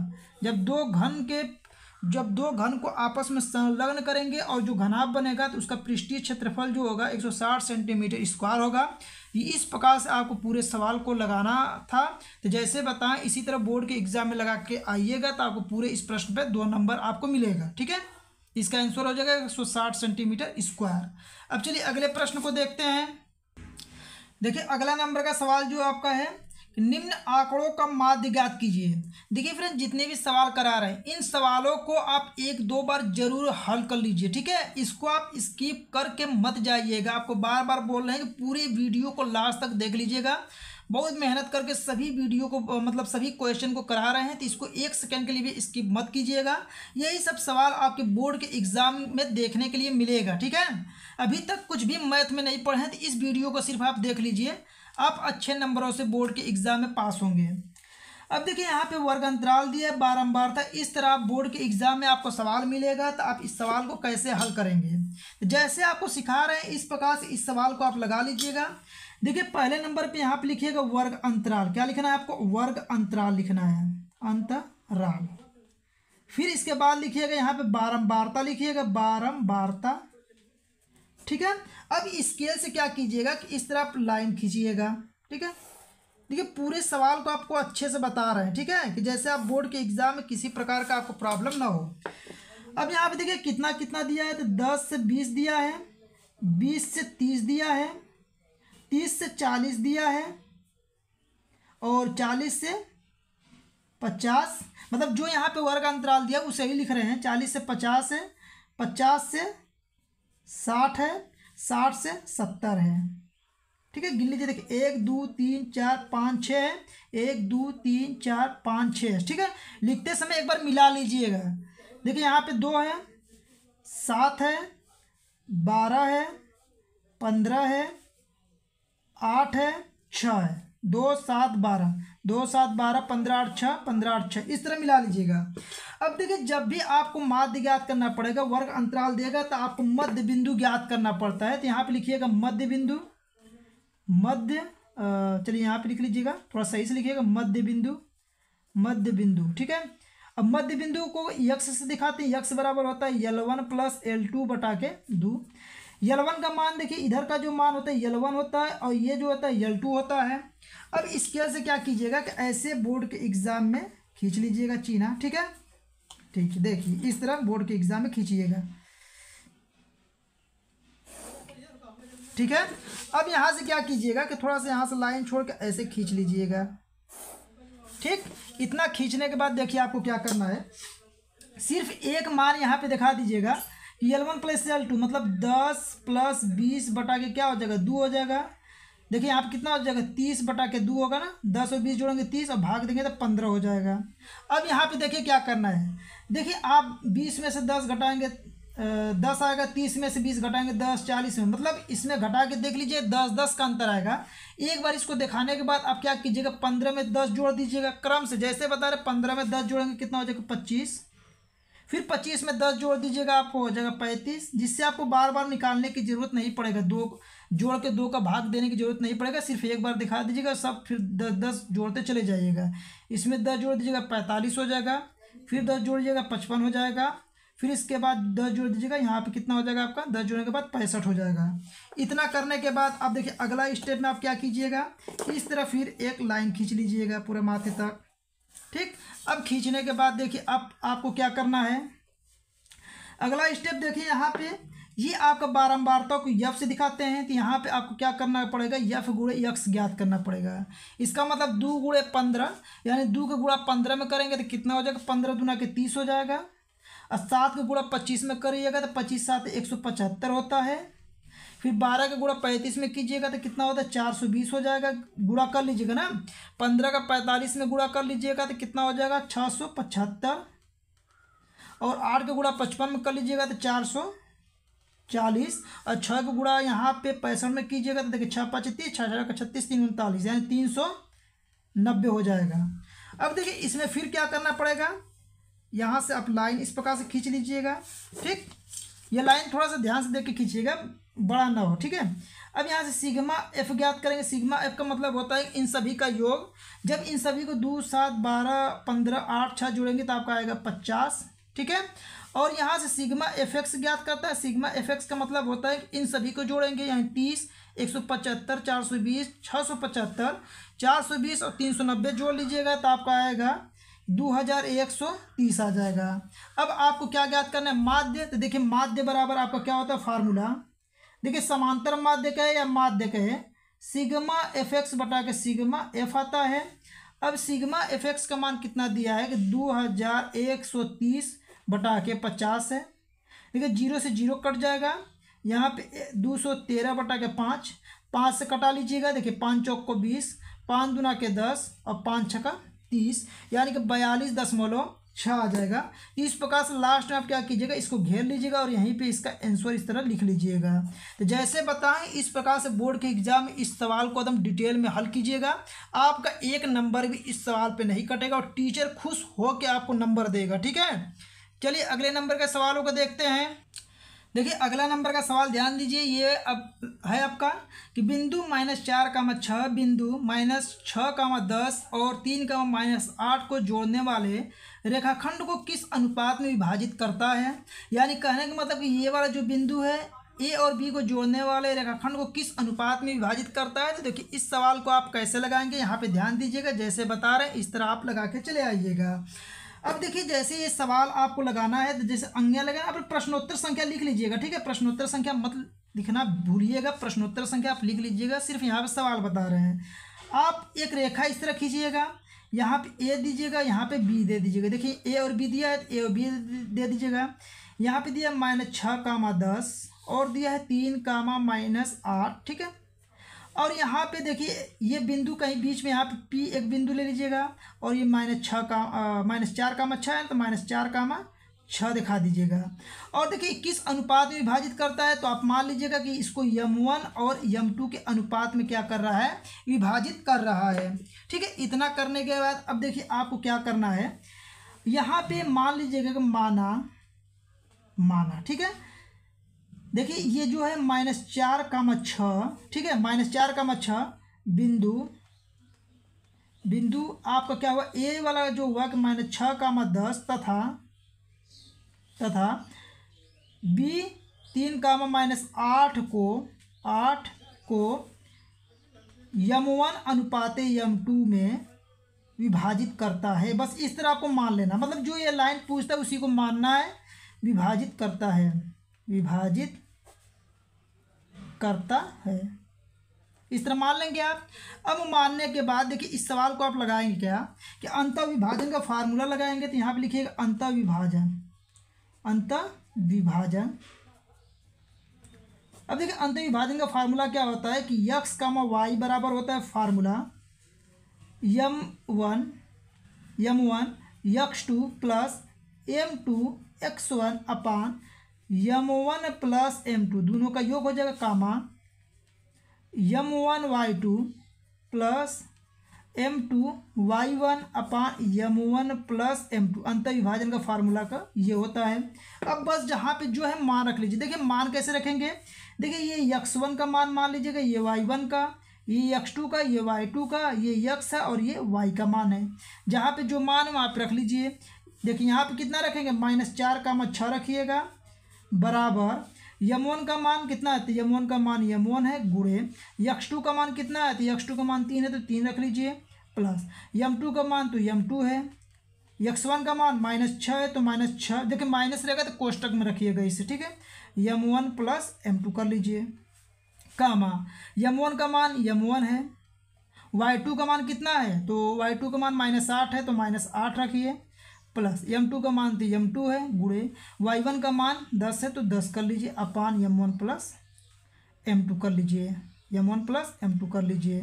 जब दो घन के जब दो घन को आपस में संलग्न करेंगे और जो घनाभ बनेगा तो उसका पृष्ठीय क्षेत्रफल जो होगा 160 सेंटीमीटर स्क्वायर होगा इस प्रकार से आपको पूरे सवाल को लगाना था तो जैसे बताएं इसी तरह बोर्ड के एग्जाम में लगा के आइएगा तो आपको पूरे इस प्रश्न पर दो नंबर आपको मिलेगा ठीक है इसका आंसर हो जाएगा 160 सेंटीमीटर स्क्वायर अब चलिए अगले प्रश्न को देखते हैं देखिए अगला नंबर का सवाल जो आपका है निम्न आंकड़ों का ज्ञात कीजिए देखिए फ्रेंड जितने भी सवाल करा रहे हैं इन सवालों को आप एक दो बार जरूर हल कर लीजिए ठीक है इसको आप स्किप करके मत जाइएगा आपको बार बार बोल रहे हैं कि पूरी वीडियो को लास्ट तक देख लीजिएगा बहुत मेहनत करके सभी वीडियो को मतलब सभी क्वेश्चन को करा रहे हैं तो इसको एक सेकंड के लिए भी स्किप मत कीजिएगा यही सब सवाल आपके बोर्ड के एग्ज़ाम में देखने के लिए मिलेगा ठीक है अभी तक कुछ भी मैथ में नहीं पढ़े हैं तो इस वीडियो को सिर्फ आप देख लीजिए आप अच्छे नंबरों से बोर्ड के एग्ज़ाम में पास होंगे अब देखिए यहाँ पे वर्ग अंतराल दिया है बारम्बार था इस तरह आप बोर्ड के एग्ज़ाम में आपको सवाल मिलेगा तो आप इस सवाल को कैसे हल करेंगे जैसे आपको सिखा रहे हैं इस प्रकार से इस सवाल को आप लगा लीजिएगा देखिए पहले नंबर पे यहाँ पे लिखिएगा वर्ग अंतराल क्या लिखना है आपको वर्ग अंतराल लिखना है अंतराल फिर इसके बाद लिखिएगा यहाँ पे बारम्बारता लिखिएगा बारम्बारता ठीक है अब स्केल से क्या कीजिएगा कि इस तरह आप लाइन खींचिएगा ठीक है देखिए पूरे सवाल को आपको अच्छे से बता रहे हैं ठीक है कि जैसे आप बोर्ड के एग्जाम में किसी प्रकार का आपको प्रॉब्लम ना हो अब यहाँ पे देखिए कितना कितना दिया है तो दस से बीस दिया है बीस से तीस दिया है तीस से चालीस दिया है और चालीस से पचास मतलब जो यहाँ पे वर्ग अंतराल दिया उसे ही लिख रहे हैं चालीस से पचास है पचास से साठ है साठ से सत्तर है ठीक है गिन लीजिए देखिए एक दो तीन चार पाँच छः है एक दो तीन चार पाँच छः ठीक है लिखते समय एक बार मिला लीजिएगा देखिए यहाँ पे दो है सात है बारह है पंद्रह है आठ है छः है दो सात बारह दो सात बारह पंद्रह आठ छः पंद्रह आठ छः इस तरह मिला लीजिएगा अब देखिए जब भी आपको माध्य ज्ञात करना पड़ेगा वर्ग अंतराल देगा तो आपको मध्य बिंदु ज्ञात करना पड़ता है तो यहाँ पे लिखिएगा मध्य बिंदु मध्य चलिए यहाँ पे लिख लीजिएगा थोड़ा सही से लिखिएगा मध्य बिंदु मध्य बिंदु ठीक है अब मध्य बिंदु को यक्ष से दिखाते हैं यक्ष बराबर होता है L one plus L two बटा के दो यल का मान देखिए इधर का जो मान होता है यल होता है और ये जो होता है यल होता है अब इसके से क्या कीजिएगा कि ऐसे बोर्ड के एग्ज़ाम में खींच लीजिएगा चीना ठीक है ठीक है देखिए इस तरह बोर्ड के एग्ज़ाम में खींचिएगा ठीक है अब यहाँ से क्या कीजिएगा कि थोड़ा सा यहाँ से लाइन छोड़ के ऐसे खींच लीजिएगा ठीक इतना खींचने के बाद देखिए आपको क्या करना है सिर्फ एक मान यहाँ पे दिखा दीजिएगा L one plus L two मतलब दस प्लस बीस बटा के क्या हो जाएगा दो हो जाएगा देखिए आप कितना हो जाएगा तीस बटा के दो होगा ना दस और बीस जोड़ेंगे तीस और भाग देंगे तो पंद्रह हो जाएगा अब यहाँ पे देखिए क्या करना है देखिए आप बीस में से दस घटाएंगे दस आएगा तीस में से बीस घटाएंगे दस चालीस में मतलब इसमें घटा के देख लीजिए दस दस का अंतर आएगा एक बार इसको दिखाने के बाद आप क्या कीजिएगा पंद्रह में दस जोड़ दीजिएगा क्रम से जैसे बता रहे पंद्रह में दस जोड़ेंगे कितना हो जाएगा पच्चीस फिर पच्चीस में दस जोड़ दीजिएगा आपको हो जाएगा पैंतीस जिससे आपको बार बार निकालने की जरूरत नहीं पड़ेगा दो जोड़ के दो का भाग देने की जरूरत नहीं पड़ेगा सिर्फ एक बार दिखा दीजिएगा सब फिर दस दस जोड़ते चले जाइएगा इसमें दस जोड़ दीजिएगा पैंतालीस हो जाएगा फिर दस जोड़ दीजिएगा पचपन हो जाएगा फिर इसके बाद दस जोड़ दीजिएगा यहाँ पे कितना हो जाएगा आपका दस जोड़ने के बाद पैंसठ हो जाएगा इतना करने के बाद आप देखिए अगला स्टेप में आप क्या कीजिएगा इस तरह फिर एक लाइन खींच लीजिएगा पूरे माथे तक ठीक अब खींचने के बाद देखिए अब आपको क्या करना है अगला स्टेप देखिए यहाँ पे ये आपका बारंबारता को यफ से दिखाते हैं तो यहाँ पे आपको क्या करना पड़ेगा यफ गुड़े यक्स ज्ञात करना पड़ेगा इसका मतलब दो गुड़े पंद्रह यानी दो का गुड़ा पंद्रह में करेंगे तो कितना हो जाएगा पंद्रह दुना के तीस हो जाएगा और सात का गुड़ा पच्चीस में करिएगा तो पच्चीस सात एक सौ पचहत्तर होता है फिर बारह का गुड़ा पैंतीस में कीजिएगा तो कितना होता है चार सौ बीस हो जाएगा गुड़ा कर लीजिएगा ना पंद्रह का पैंतालीस में गुड़ा कर लीजिएगा तो कितना हो जाएगा छः सौ पचहत्तर और आठ का गुड़ा पचपन में कर लीजिएगा तो चार सौ चालीस और छः का गुड़ा यहाँ पे पैंसठ में कीजिएगा तो देखिए छः पचतीस छः छः का छत्तीस तीन उनतालीस यानी तीन सौ नब्बे हो जाएगा अब देखिए इसमें फिर क्या करना पड़ेगा यहाँ से आप लाइन इस प्रकार से खींच लीजिएगा ठीक ये लाइन थोड़ा सा ध्यान से देख के खींचिएगा बड़ा ना हो ठीक है अब यहाँ से सिग्मा एफ ज्ञात करेंगे सिग्मा एफ का मतलब होता है इन सभी का योग जब इन सभी को दो सात बारह पंद्रह आठ छः जोड़ेंगे तो आपका आएगा पचास ठीक है और यहाँ से सिग्मा एफ एक्स ज्ञात करता है सिग्मा एफ एक्स का मतलब होता है इन सभी को जोड़ेंगे यानी तीस एक सौ पचहत्तर चार सौ बीस छः सौ पचहत्तर चार सौ बीस और तीन सौ नब्बे जोड़ लीजिएगा तो आपका आएगा दो हज़ार एक सौ तीस आ जाएगा अब आपको क्या ज्ञात करना है माध्य तो देखिए माध्य बराबर आपका क्या होता है फार्मूला देखिए समांतर माध्य का है या माध्य का है सिग्मा एफ एक्स बटा के सिग्मा एफ आता है अब सिग्मा एफ एक्स का मान कितना दिया है कि दो हज़ार एक सौ तीस बटा के पचास है देखिए जीरो से जीरो कट जाएगा यहाँ पे दो सौ तेरह बटा के पाँच पाँच से कटा लीजिएगा देखिए पाँच चौक को बीस पाँच दुना के दस और पाँच छः का तीस यानी कि बयालीस दशमलव छः अच्छा आ जाएगा तो इस प्रकार से लास्ट में आप क्या कीजिएगा इसको घेर लीजिएगा और यहीं पे इसका आंसर इस तरह लिख लीजिएगा तो जैसे बताएं इस प्रकार से बोर्ड के एग्जाम में इस सवाल को एकदम डिटेल में हल कीजिएगा आपका एक नंबर भी इस सवाल पे नहीं कटेगा और टीचर खुश होकर आपको नंबर देगा ठीक है चलिए अगले नंबर के सवालों को देखते हैं देखिए अगला नंबर का सवाल ध्यान दीजिए ये अब है आपका कि बिंदु माइनस चार कामा छः बिंदु माइनस छः कामा दस और तीन कामा माइनस आठ को जोड़ने वाले रेखाखंड को किस अनुपात में विभाजित करता है यानी कहने का मतलब कि ये वाला जो बिंदु है ए और बी को जोड़ने वाले रेखाखंड को किस अनुपात में विभाजित करता है तो देखिए इस सवाल को आप कैसे लगाएंगे यहाँ पर ध्यान दीजिएगा जैसे बता रहे हैं इस तरह आप लगा के चले आइएगा अब देखिए जैसे ये सवाल आपको लगाना है तो जैसे अंगे लगाना आप प्रश्नोत्तर संख्या लिख लीजिएगा ठीक है प्रश्नोत्तर संख्या मत लिखना भूलिएगा प्रश्नोत्तर संख्या आप लिख लीजिएगा सिर्फ यहाँ पर सवाल बता रहे हैं आप एक रेखा इस तरह खींचिएगा यहाँ पे ए दीजिएगा यहाँ पे बी दे दीजिएगा देखिए ए और बी दिया है ए तो और बी दे दीजिएगा यहाँ पे दिया माइनस छः कामा दस और दिया है तीन कामा माइनस आठ ठीक है और यहाँ पे देखिए ये बिंदु कहीं बीच में यहाँ पे पी एक बिंदु ले लीजिएगा और ये माइनस छः का माइनस चार का छः है तो माइनस चार का मा छः दिखा दीजिएगा और देखिए किस अनुपात में विभाजित करता है तो आप मान लीजिएगा कि इसको यम वन और यम टू के अनुपात में क्या कर रहा है विभाजित कर रहा है ठीक है इतना करने के बाद अब देखिए आपको क्या करना है यहाँ पे मान लीजिएगा कि माना माना ठीक है देखिए ये जो है माइनस चार कामा छ ठीक है माइनस चार कामा छ बिंदु बिंदु आपका क्या हुआ ए वाला जो हुआ कि माइनस का कामा दस तथा तथा बी तीन कामा माइनस आठ को आठ को यम वन अनुपात यम टू में विभाजित करता है बस इस तरह आपको मान लेना मतलब जो ये लाइन पूछता है उसी को मानना है विभाजित करता है विभाजित करता है इस तरह मान लेंगे आप अब मानने के बाद देखिए इस सवाल को आप लगाएंगे क्या कि अंत विभाजन का फार्मूला लगाएंगे तो यहाँ पे लिखिएगा अंत विभाजन अंत विभाजन अब देखिए अंत विभाजन का फार्मूला क्या होता है कि यक्स का वाई बराबर होता है formula M one M one X two plus M two X one upon M one plus M two दोनों का योग हो जाएगा comma M one Y two plus M two Y one upon M one plus M two अंतर विभाजन का फार्मूला का ये होता है अब बस जहाँ पे जो है मान रख लीजिए देखिए मान कैसे रखेंगे देखिए ये यक्स वन का मान मान लीजिएगा ये वाई वन का ये यक्स टू का ये वाई टू का ये यक्स है और ये वाई का मान है जहाँ पे जो मान है वहाँ पर रख लीजिए देखिए यहाँ पे कितना रखेंगे माइनस चार का मत छः रखिएगा बराबर यमोन का मान कितना है तो यमोन का मान यमोन है गुड़े यक्ष टू का मान कितना है तो यक्ष टू का मान तीन है तो तीन रख लीजिए प्लस यम टू का मान तो यम टू है यक्स वन का मान माइनस छः है तो माइनस छः देखिए माइनस रहेगा तो कोष्टक में रखिएगा इसे ठीक है M one plus M two कर लीजिए कामा यम वन का मान यम वन है वाई टू का मान कितना है तो वाई टू का मान माइनस आठ है तो माइनस आठ रखिए प्लस यम टू का मान तो यम टू है गुड़े वाई वन का मान दस है तो दस कर लीजिए upon M one plus M two कर लीजिए M one plus M two कर लीजिए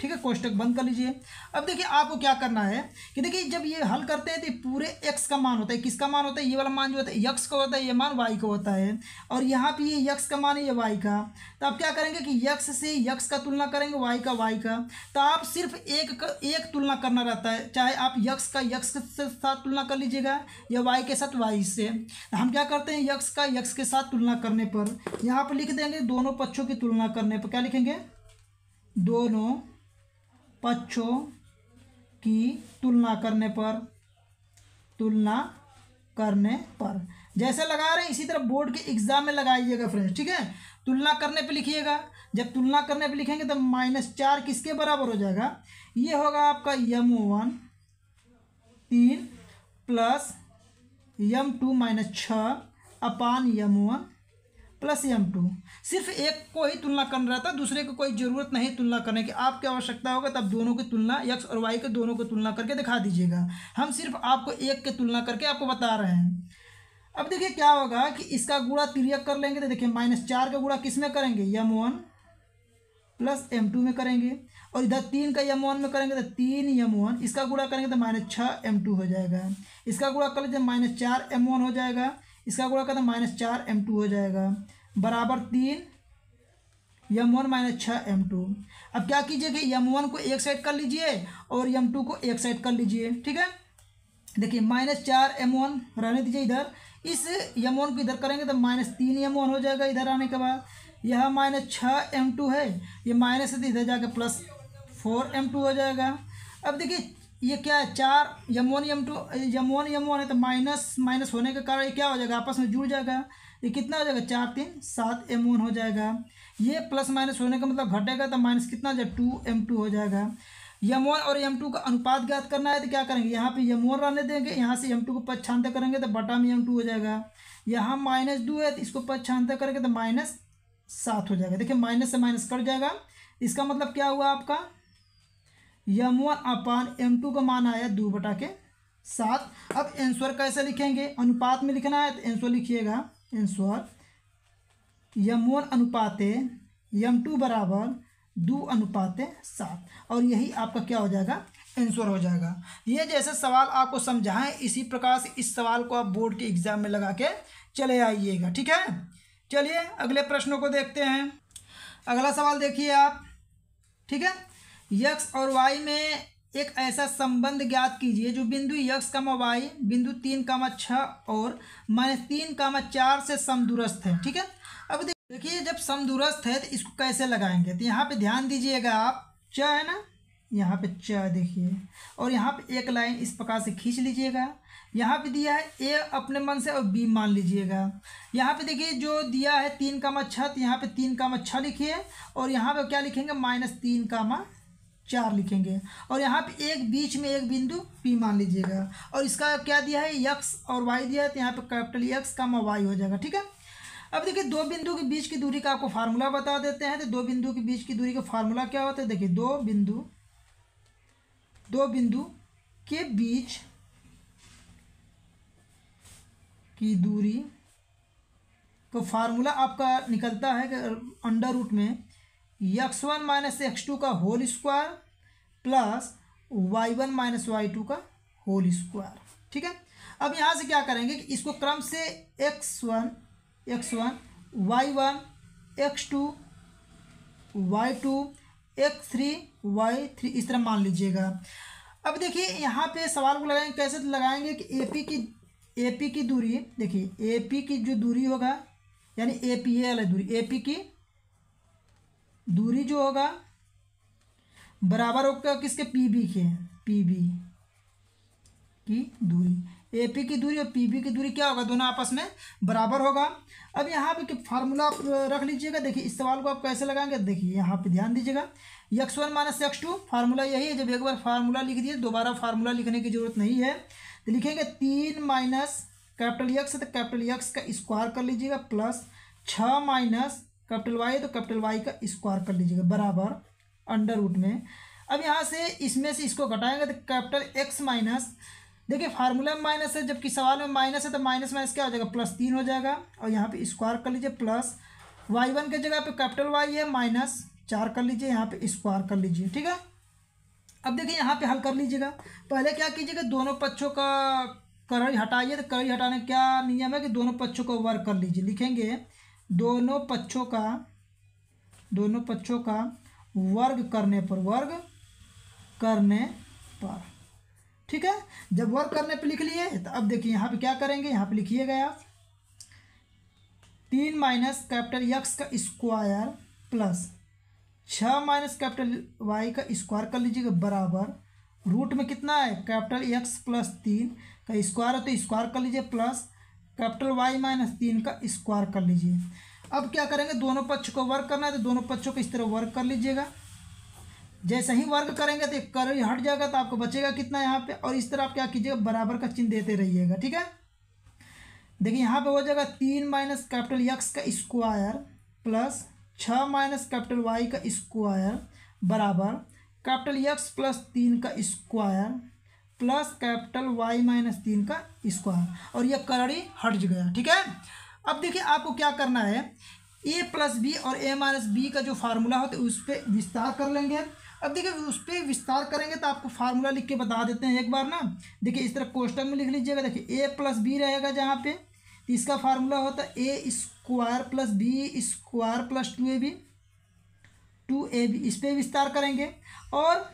ठीक है कोष्टक बंद कर लीजिए अब देखिए आपको क्या करना है कि देखिए जब ये हल करते हैं तो पूरे एक्स का मान होता है किसका मान होता है ये वाला मान जो होता है यक्स का होता है ये मान वाई का होता है और यहाँ पे ये यक्स का मान है ये वाई का तो आप क्या करेंगे कि यक्स से यक्स का तुलना करेंगे वाई का वाई का तो आप सिर्फ एक का एक तुलना करना रहता है चाहे आप यक्स का यक्स के साथ तुलना कर लीजिएगा या वाई के साथ वाई से तो हम क्या करते हैं यक्स का यक्स के साथ तुलना करने पर यहाँ पर लिख देंगे दोनों पक्षों की तुलना करने पर क्या लिखेंगे दोनों पक्षों की तुलना करने पर तुलना करने पर जैसे लगा रहे हैं इसी तरह बोर्ड के एग्जाम में लगाइएगा फ्रेंड्स ठीक है तुलना करने पे लिखिएगा जब तुलना करने पे लिखेंगे तो माइनस चार किसके बराबर हो जाएगा ये होगा आपका यम वन तीन प्लस यम टू माइनस छ upon M one plus M two सिर्फ एक को ही तुलना करना रहता है दूसरे को कोई ज़रूरत नहीं तुलना करने की आपकी आवश्यकता होगा तब दोनों की तुलना एक्स और वाई के दोनों को तुलना करके दिखा दीजिएगा हम सिर्फ आपको एक के तुलना करके आपको बता रहे हैं अब देखिए क्या होगा कि इसका गुड़ा तिरक कर लेंगे तो देखिए माइनस चार का गुड़ा किस में करेंगे M one plus M two में करेंगे और इधर तीन का यम वन में करेंगे तो तीन यम वन इसका गुड़ा करेंगे तो माइनस छः एम टू हो जाएगा इसका गुड़ा कर लीजिए माइनस चार एम वन हो जाएगा इसका गुड़ा करते तो माइनस चार एम टू हो जाएगा बराबर तीन यम वन माइनस छः एम टू अब क्या कीजिए कि यम वन को एक साइड कर लीजिए और यम टू को एक साइड कर लीजिए ठीक है देखिए माइनस चार एम वन रहने दीजिए इधर इस यम वन को इधर करेंगे तो माइनस तीन एम वन हो जाएगा इधर आने के बाद यह माइनस छः एम टू है ये माइनस है तो इधर जाके प्लस फोर एम टू हो जाएगा अब देखिए ये क्या है चार M one M two M one M one है तो माइनस माइनस होने के कारण ये क्या हो जाएगा आपस में जुड़ जाएगा ये कितना हो जाएगा चार तीन सात एम वन हो जाएगा ये प्लस माइनस होने का मतलब घटेगा तो माइनस कितना हो जाएगा टू एम टू हो जाएगा यम वन और यम टू का अनुपात ज्ञात करना है तो क्या करेंगे यहाँ पे यम वन रहने देंगे यहाँ से यम टू को पच्छांत करेंगे तो बटा में यम टू हो जाएगा यहाँ माइनस दो है तो इसको पच्छांत करेंगे तो माइनस सात हो जाएगा देखिए माइनस से माइनस कट जाएगा इसका मतलब क्या हुआ आपका M one upon M two का मान आया दो बटा के सात अब एंसर कैसे लिखेंगे अनुपात में लिखना है तो एंसर लिखिएगा आंसर यम वन अनुपात यम टू बराबर दो अनुपात सात और यही आपका क्या हो जाएगा आंसर हो जाएगा ये जैसे सवाल आपको समझाएं इसी प्रकार से इस सवाल को आप बोर्ड के एग्जाम में लगा के चले आइएगा ठीक है चलिए अगले प्रश्नों को देखते हैं अगला सवाल देखिए आप ठीक है यक्स और वाई में एक ऐसा संबंध ज्ञात कीजिए जो बिंदु यक्स का वाई बिंदु तीन कामा छः और माइनस तीन कामा चार से समदुरस्त है ठीक है अब देखिए जब समदुरस्त है तो इसको कैसे लगाएंगे तो यहाँ पे ध्यान दीजिएगा आप च है ना यहाँ पे च देखिए और यहाँ पे एक लाइन इस प्रकार से खींच लीजिएगा यहाँ पे दिया है ए अपने मन से और बी मान लीजिएगा यहाँ पे देखिए जो दिया है तीन कामा छः तो यहाँ पे तीन कामा छः लिखिए और यहाँ पे क्या लिखेंगे माइनस तीन कामा चार लिखेंगे और यहाँ पे एक बीच में एक बिंदु पी मान लीजिएगा और इसका क्या दिया है यक्स और वाई दिया है तो यहाँ पे कैपिटल यक्स का वाई हो जाएगा ठीक है अब देखिए दो बिंदु के बीच की दूरी का आपको फार्मूला बता देते हैं तो दो बिंदु के बीच की दूरी का फार्मूला क्या होता है देखिए दो बिंदु दो बिंदु के बीच की दूरी का फार्मूला आपका निकलता है अंडर रूट में X one minus x two का whole square plus Y one minus Y two का होल स्क्वायर ठीक है अब यहाँ से क्या करेंगे कि इसको क्रम से X one X one Y one X two Y two X three Y three इस तरह मान लीजिएगा अब देखिए यहाँ पे सवाल को लगाएंगे कैसे लगाएंगे कि ए पी की ए पी की दूरी देखिए ए पी की जो दूरी होगा यानी ए पी ए वाली दूरी ए पी की दूरी जो होगा बराबर होगा किसके पी बी के पी बी की दूरी ए पी की दूरी और पी बी की दूरी क्या होगा दोनों आपस में बराबर होगा अब यहाँ पे फार्मूला आप रख लीजिएगा देखिए इस सवाल को आप कैसे लगाएंगे देखिए यहाँ पे ध्यान दीजिएगा X one minus X two formula यही है जब एक बार फार्मूला लिख दिए दोबारा फार्मूला लिखने की ज़रूरत नहीं है तो लिखेंगे तीन माइनस कैपिटल यक्स तो कैपिटल यक्स का स्क्वायर कर लीजिएगा प्लस छः माइनस कैपिटल वाई तो कैपिटल वाई का स्क्वायर कर लीजिएगा बराबर अंडर रूट में अब यहाँ से इसमें से इसको घटाएंगे तो कैपिटल एक्स माइनस देखिए फार्मूला में माइनस है जबकि सवाल में माइनस है तो माइनस माइनस क्या हो जाएगा प्लस तीन हो जाएगा और यहाँ पे स्क्वायर कर लीजिए प्लस वाई वन की जगह पे कैपिटल वाई है माइनस चार कर लीजिए यहाँ पे स्क्वायर कर लीजिए ठीक है अब देखिए यहाँ पे हल कर लीजिएगा पहले क्या कीजिएगा दोनों पक्षों का करई हटाइए तो करई हटाने का क्या नियम है कि दोनों पक्षों को वर्क कर लीजिए लिखेंगे दोनों पक्षों का दोनों पक्षों का वर्ग करने पर वर्ग करने पर ठीक है जब वर्ग करने पर लिख लिए तो अब देखिए यहाँ पे क्या करेंगे यहाँ पे लिखिएगा गया तीन माइनस कैपिटल यक्स का स्क्वायर प्लस छः माइनस कैपिटल वाई का स्क्वायर कर लीजिएगा बराबर रूट में कितना है कैपिटल एक्स प्लस तीन का स्क्वायर है तो स्क्वायर कर लीजिए प्लस कैपिटल वाई माइनस तीन का स्क्वायर कर लीजिए अब क्या करेंगे दोनों पक्ष को वर्क करना है तो दोनों पक्षों को इस तरह वर्क कर लीजिएगा जैसे ही वर्क करेंगे तो कर हट जाएगा तो आपको बचेगा कितना यहाँ पे और इस तरह आप क्या कीजिएगा बराबर का चिन्ह देते रहिएगा ठीक है देखिए यहाँ पे हो जाएगा तीन माइनस कैपिटल यक्स का स्क्वायर प्लस छः माइनस कैपिटल वाई का स्क्वायर बराबर कैपिटल यक्स प्लस तीन का square plus capital Y minus तीन का स्क्वायर और ये करड़ी हट गया ठीक है अब देखिए आपको क्या करना है ए प्लस बी और ए माइनस बी का जो फार्मूला होता है उस पर विस्तार कर लेंगे अब देखिए उस पर विस्तार करेंगे तो आपको फार्मूला लिख के बता देते हैं एक बार ना देखिए इस तरह क्वेश्चन में लिख लीजिएगा देखिए ए प्लस बी रहेगा जहाँ पे तो इसका फार्मूला होता है A square plus B square plus two A B two A B इस पर विस्तार करेंगे और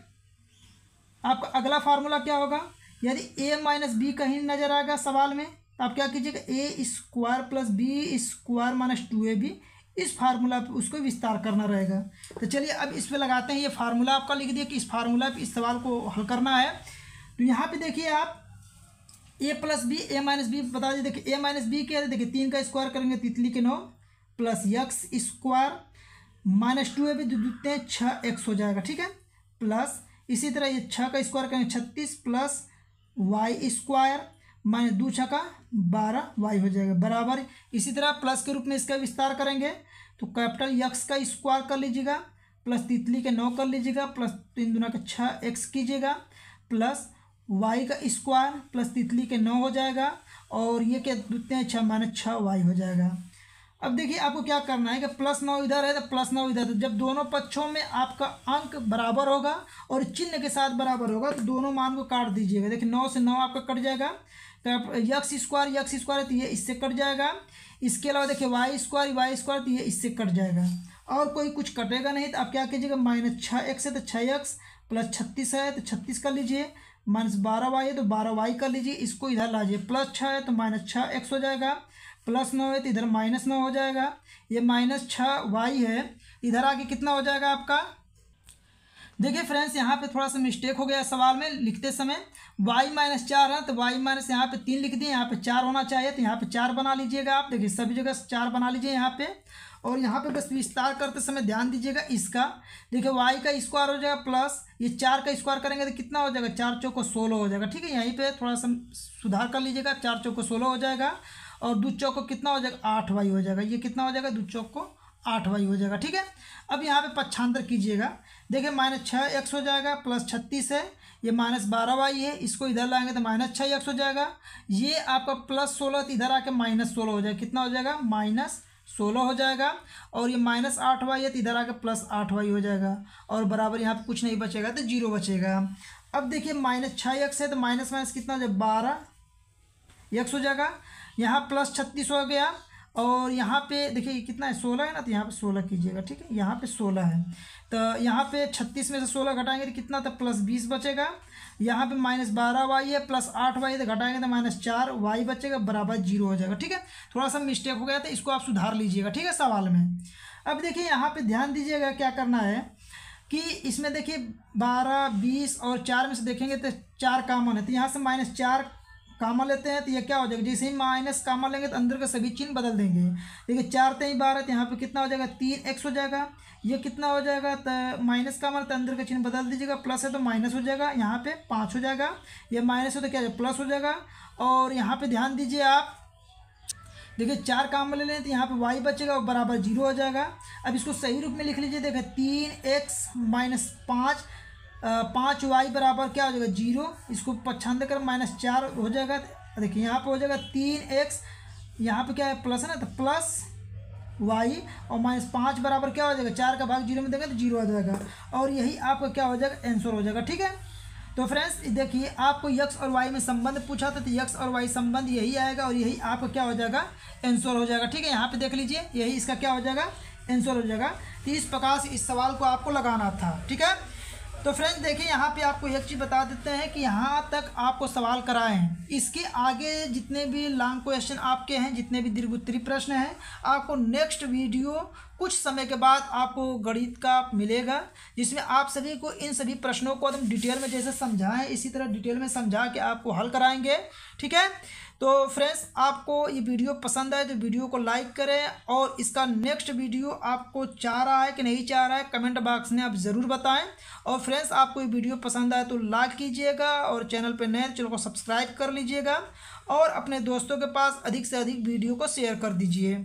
आपका अगला फार्मूला क्या होगा यदि ए माइनस बी कहीं नज़र आएगा सवाल में तो आप क्या कीजिएगा A square plus B square minus two A B इस फार्मूला पे उसको विस्तार करना रहेगा तो चलिए अब इस पे लगाते हैं ये फार्मूला आपका लिख दिया कि इस फार्मूला पे इस सवाल को हल करना है तो यहाँ पे देखिए आप A plus B A minus B बता दीजिए देखिए ए माइनस बी क्या है देखिए तीन का स्क्वायर करेंगे तितली के नौ plus X square minus two A भी हैं छः एक्स हो जाएगा ठीक है प्लस इसी तरह ये छः का स्क्वायर करेंगे छत्तीस प्लस वाई स्क्वायर माइनस दो छः का बारह वाई हो जाएगा बराबर इसी तरह प्लस के रूप में इसका विस्तार करेंगे तो कैपिटल यक्स का स्क्वायर कर लीजिएगा प्लस तितली के नौ कर लीजिएगा प्लस तीन दुना का छः एक्स कीजिएगा प्लस वाई का स्क्वायर प्लस तितली के नौ हो जाएगा और ये क्या हैं छः माइनस छः वाई हो जाएगा अब देखिए आपको क्या करना है कि प्लस नौ इधर है तो प्लस नौ इधर है जब दोनों पक्षों में आपका अंक बराबर होगा और चिन्ह के साथ बराबर होगा तो दोनों मान को काट दीजिएगा देखिए नौ से नौ आपका कट जाएगा तो यक्स स्क्वायर यक्स स्क्वायर तो ये इससे कट जाएगा इसके अलावा देखिए वाई स्क्वायर वाई स्क्वायर तो ये इससे कट जाएगा और कोई कुछ कटेगा नहीं तो आप क्या कीजिएगा माइनस छः एक्स है तो छः एक्स प्लस छत्तीस है तो छत्तीस कर लीजिए माइनस बारह वाई है तो बारह वाई कर लीजिए इसको इधर लाजिए प्लस छः है तो माइनस छः एक्स हो जाएगा प्लस नौ है तो इधर माइनस नौ हो जाएगा ये माइनस छः वाई है इधर आके कितना हो जाएगा आपका देखिए फ्रेंड्स यहाँ पे थोड़ा सा मिस्टेक हो गया सवाल में लिखते समय वाई माइनस चार है तो वाई माइनस यहाँ पे तीन लिख दिए यहाँ पे चार होना चाहिए तो यहाँ पे चार बना लीजिएगा आप देखिए सभी जगह चार बना लीजिए यहाँ पे और यहाँ पे बस विस्तार करते समय ध्यान दीजिएगा इसका देखिए वाई का स्क्वायर हो जाएगा प्लस ये चार का स्क्वायर करेंगे तो कितना हो जाएगा चार चौको सोलह हो जाएगा ठीक है यहीं पर थोड़ा सा सुधार कर लीजिएगा चार चौको सोलह हो जाएगा और दू चौक को कितना हो जाएगा आठ वाई हो जाएगा ये कितना हो जाएगा दू चौक को आठ वाई हो जाएगा ठीक है अब यहाँ पे पक्षांतर कीजिएगा देखिए माइनस छः एक्स हो जाएगा प्लस छत्तीस है ये माइनस बारह वाई है इसको इधर लाएंगे तो माइनस छः एक्स हो जाएगा ये आपका प्लस सोलह तो इधर आके माइनस सोलह हो जाएगा कितना हो जाएगा माइनस सोलह हो जाएगा और ये माइनस आठ वाई है तो इधर आके प्लस आठ वाई हो जाएगा और बराबर यहाँ पर कुछ नहीं बचेगा तो जीरो बचेगा अब देखिए माइनस छः एक्स है तो माइनस माइनस कितना हो जाएगा बारह एक हो जाएगा यहाँ प्लस छत्तीस हो गया और यहाँ पे देखिए कितना है सोलह है ना तो यहाँ पे सोलह कीजिएगा ठीक है यहाँ पे सोलह है तो यहाँ पे छत्तीस में से सोलह घटाएंगे तो कितना तो प्लस बीस बचेगा यहाँ पे माइनस बारह वाई है प्लस आठ वाई तो घटाएंगे तो माइनस चार वाई बचेगा बराबर जीरो हो जाएगा ठीक है थोड़ा सा मिस्टेक हो गया था तो इसको आप सुधार लीजिएगा ठीक है सवाल में अब देखिए यहाँ पर ध्यान दीजिएगा क्या करना है कि इसमें देखिए बारह बीस और चार में से देखेंगे तो चार कॉमन है तो यहाँ से माइनस चार कामा लेते हैं तो ये क्या हो जाएगा जैसे ही माइनस कामा लेंगे तो अंदर के सभी चिन्ह बदल देंगे देखिए चार तेई बारह तो यहाँ पे कितना हो जाएगा तीन एक्स हो जाएगा ये कितना हो जाएगा तो माइनस कामा तो अंदर का चिन्ह बदल दीजिएगा प्लस है तो माइनस हो जाएगा यहाँ पे पाँच हो जाएगा ये माइनस हो तो क्या प्लस हो जाएगा और यहाँ पर ध्यान दीजिए आप देखिए चार काम ले लें तो यहाँ पे y बचेगा और बराबर जीरो हो जाएगा अब इसको सही रूप में लिख लीजिए देखिए तीन एक्स माइनस पाँच पाँच वाई बराबर क्या हो जाएगा जीरो इसको पछंद कर माइनस चार हो जाएगा देखिए यहाँ पे हो जाएगा तीन एक्स यहाँ पर क्या है प्लस है ना तो प्लस वाई और माइनस पाँच बराबर क्या हो जाएगा चार का भाग जीरो में देंगे तो जीरो आ जाएगा और यही आपका क्या हो जाएगा आंसर हो जाएगा ठीक है तो फ्रेंड्स देखिए आपको यक्स और वाई में संबंध पूछा था तो यक्स और वाई संबंध यही आएगा और यही आपका क्या हो जाएगा आंसर हो जाएगा ठीक है यहाँ पे देख लीजिए यही इसका क्या हो जाएगा आंसर हो जाएगा तो इस प्रकार से इस सवाल को आपको लगाना था ठीक है तो फ्रेंड्स देखिए यहाँ पे आपको एक चीज़ बता देते हैं कि यहाँ तक आपको सवाल कराए हैं इसके आगे जितने भी लॉन्ग क्वेश्चन आपके हैं जितने भी दीर्घ उत्तरी प्रश्न हैं आपको नेक्स्ट वीडियो कुछ समय के बाद आपको गणित का मिलेगा जिसमें आप सभी को इन सभी प्रश्नों को एकदम डिटेल में जैसे समझाएं इसी तरह डिटेल में समझा के आपको हल कराएँगे ठीक है तो फ्रेंड्स आपको ये वीडियो पसंद आए तो वीडियो को लाइक करें और इसका नेक्स्ट वीडियो आपको चाह रहा है कि नहीं चाह रहा है कमेंट बॉक्स में आप ज़रूर बताएं और फ्रेंड्स आपको ये वीडियो पसंद आए तो लाइक कीजिएगा और चैनल पर नए चैनल को सब्सक्राइब कर लीजिएगा और अपने दोस्तों के पास अधिक से अधिक वीडियो को शेयर कर दीजिए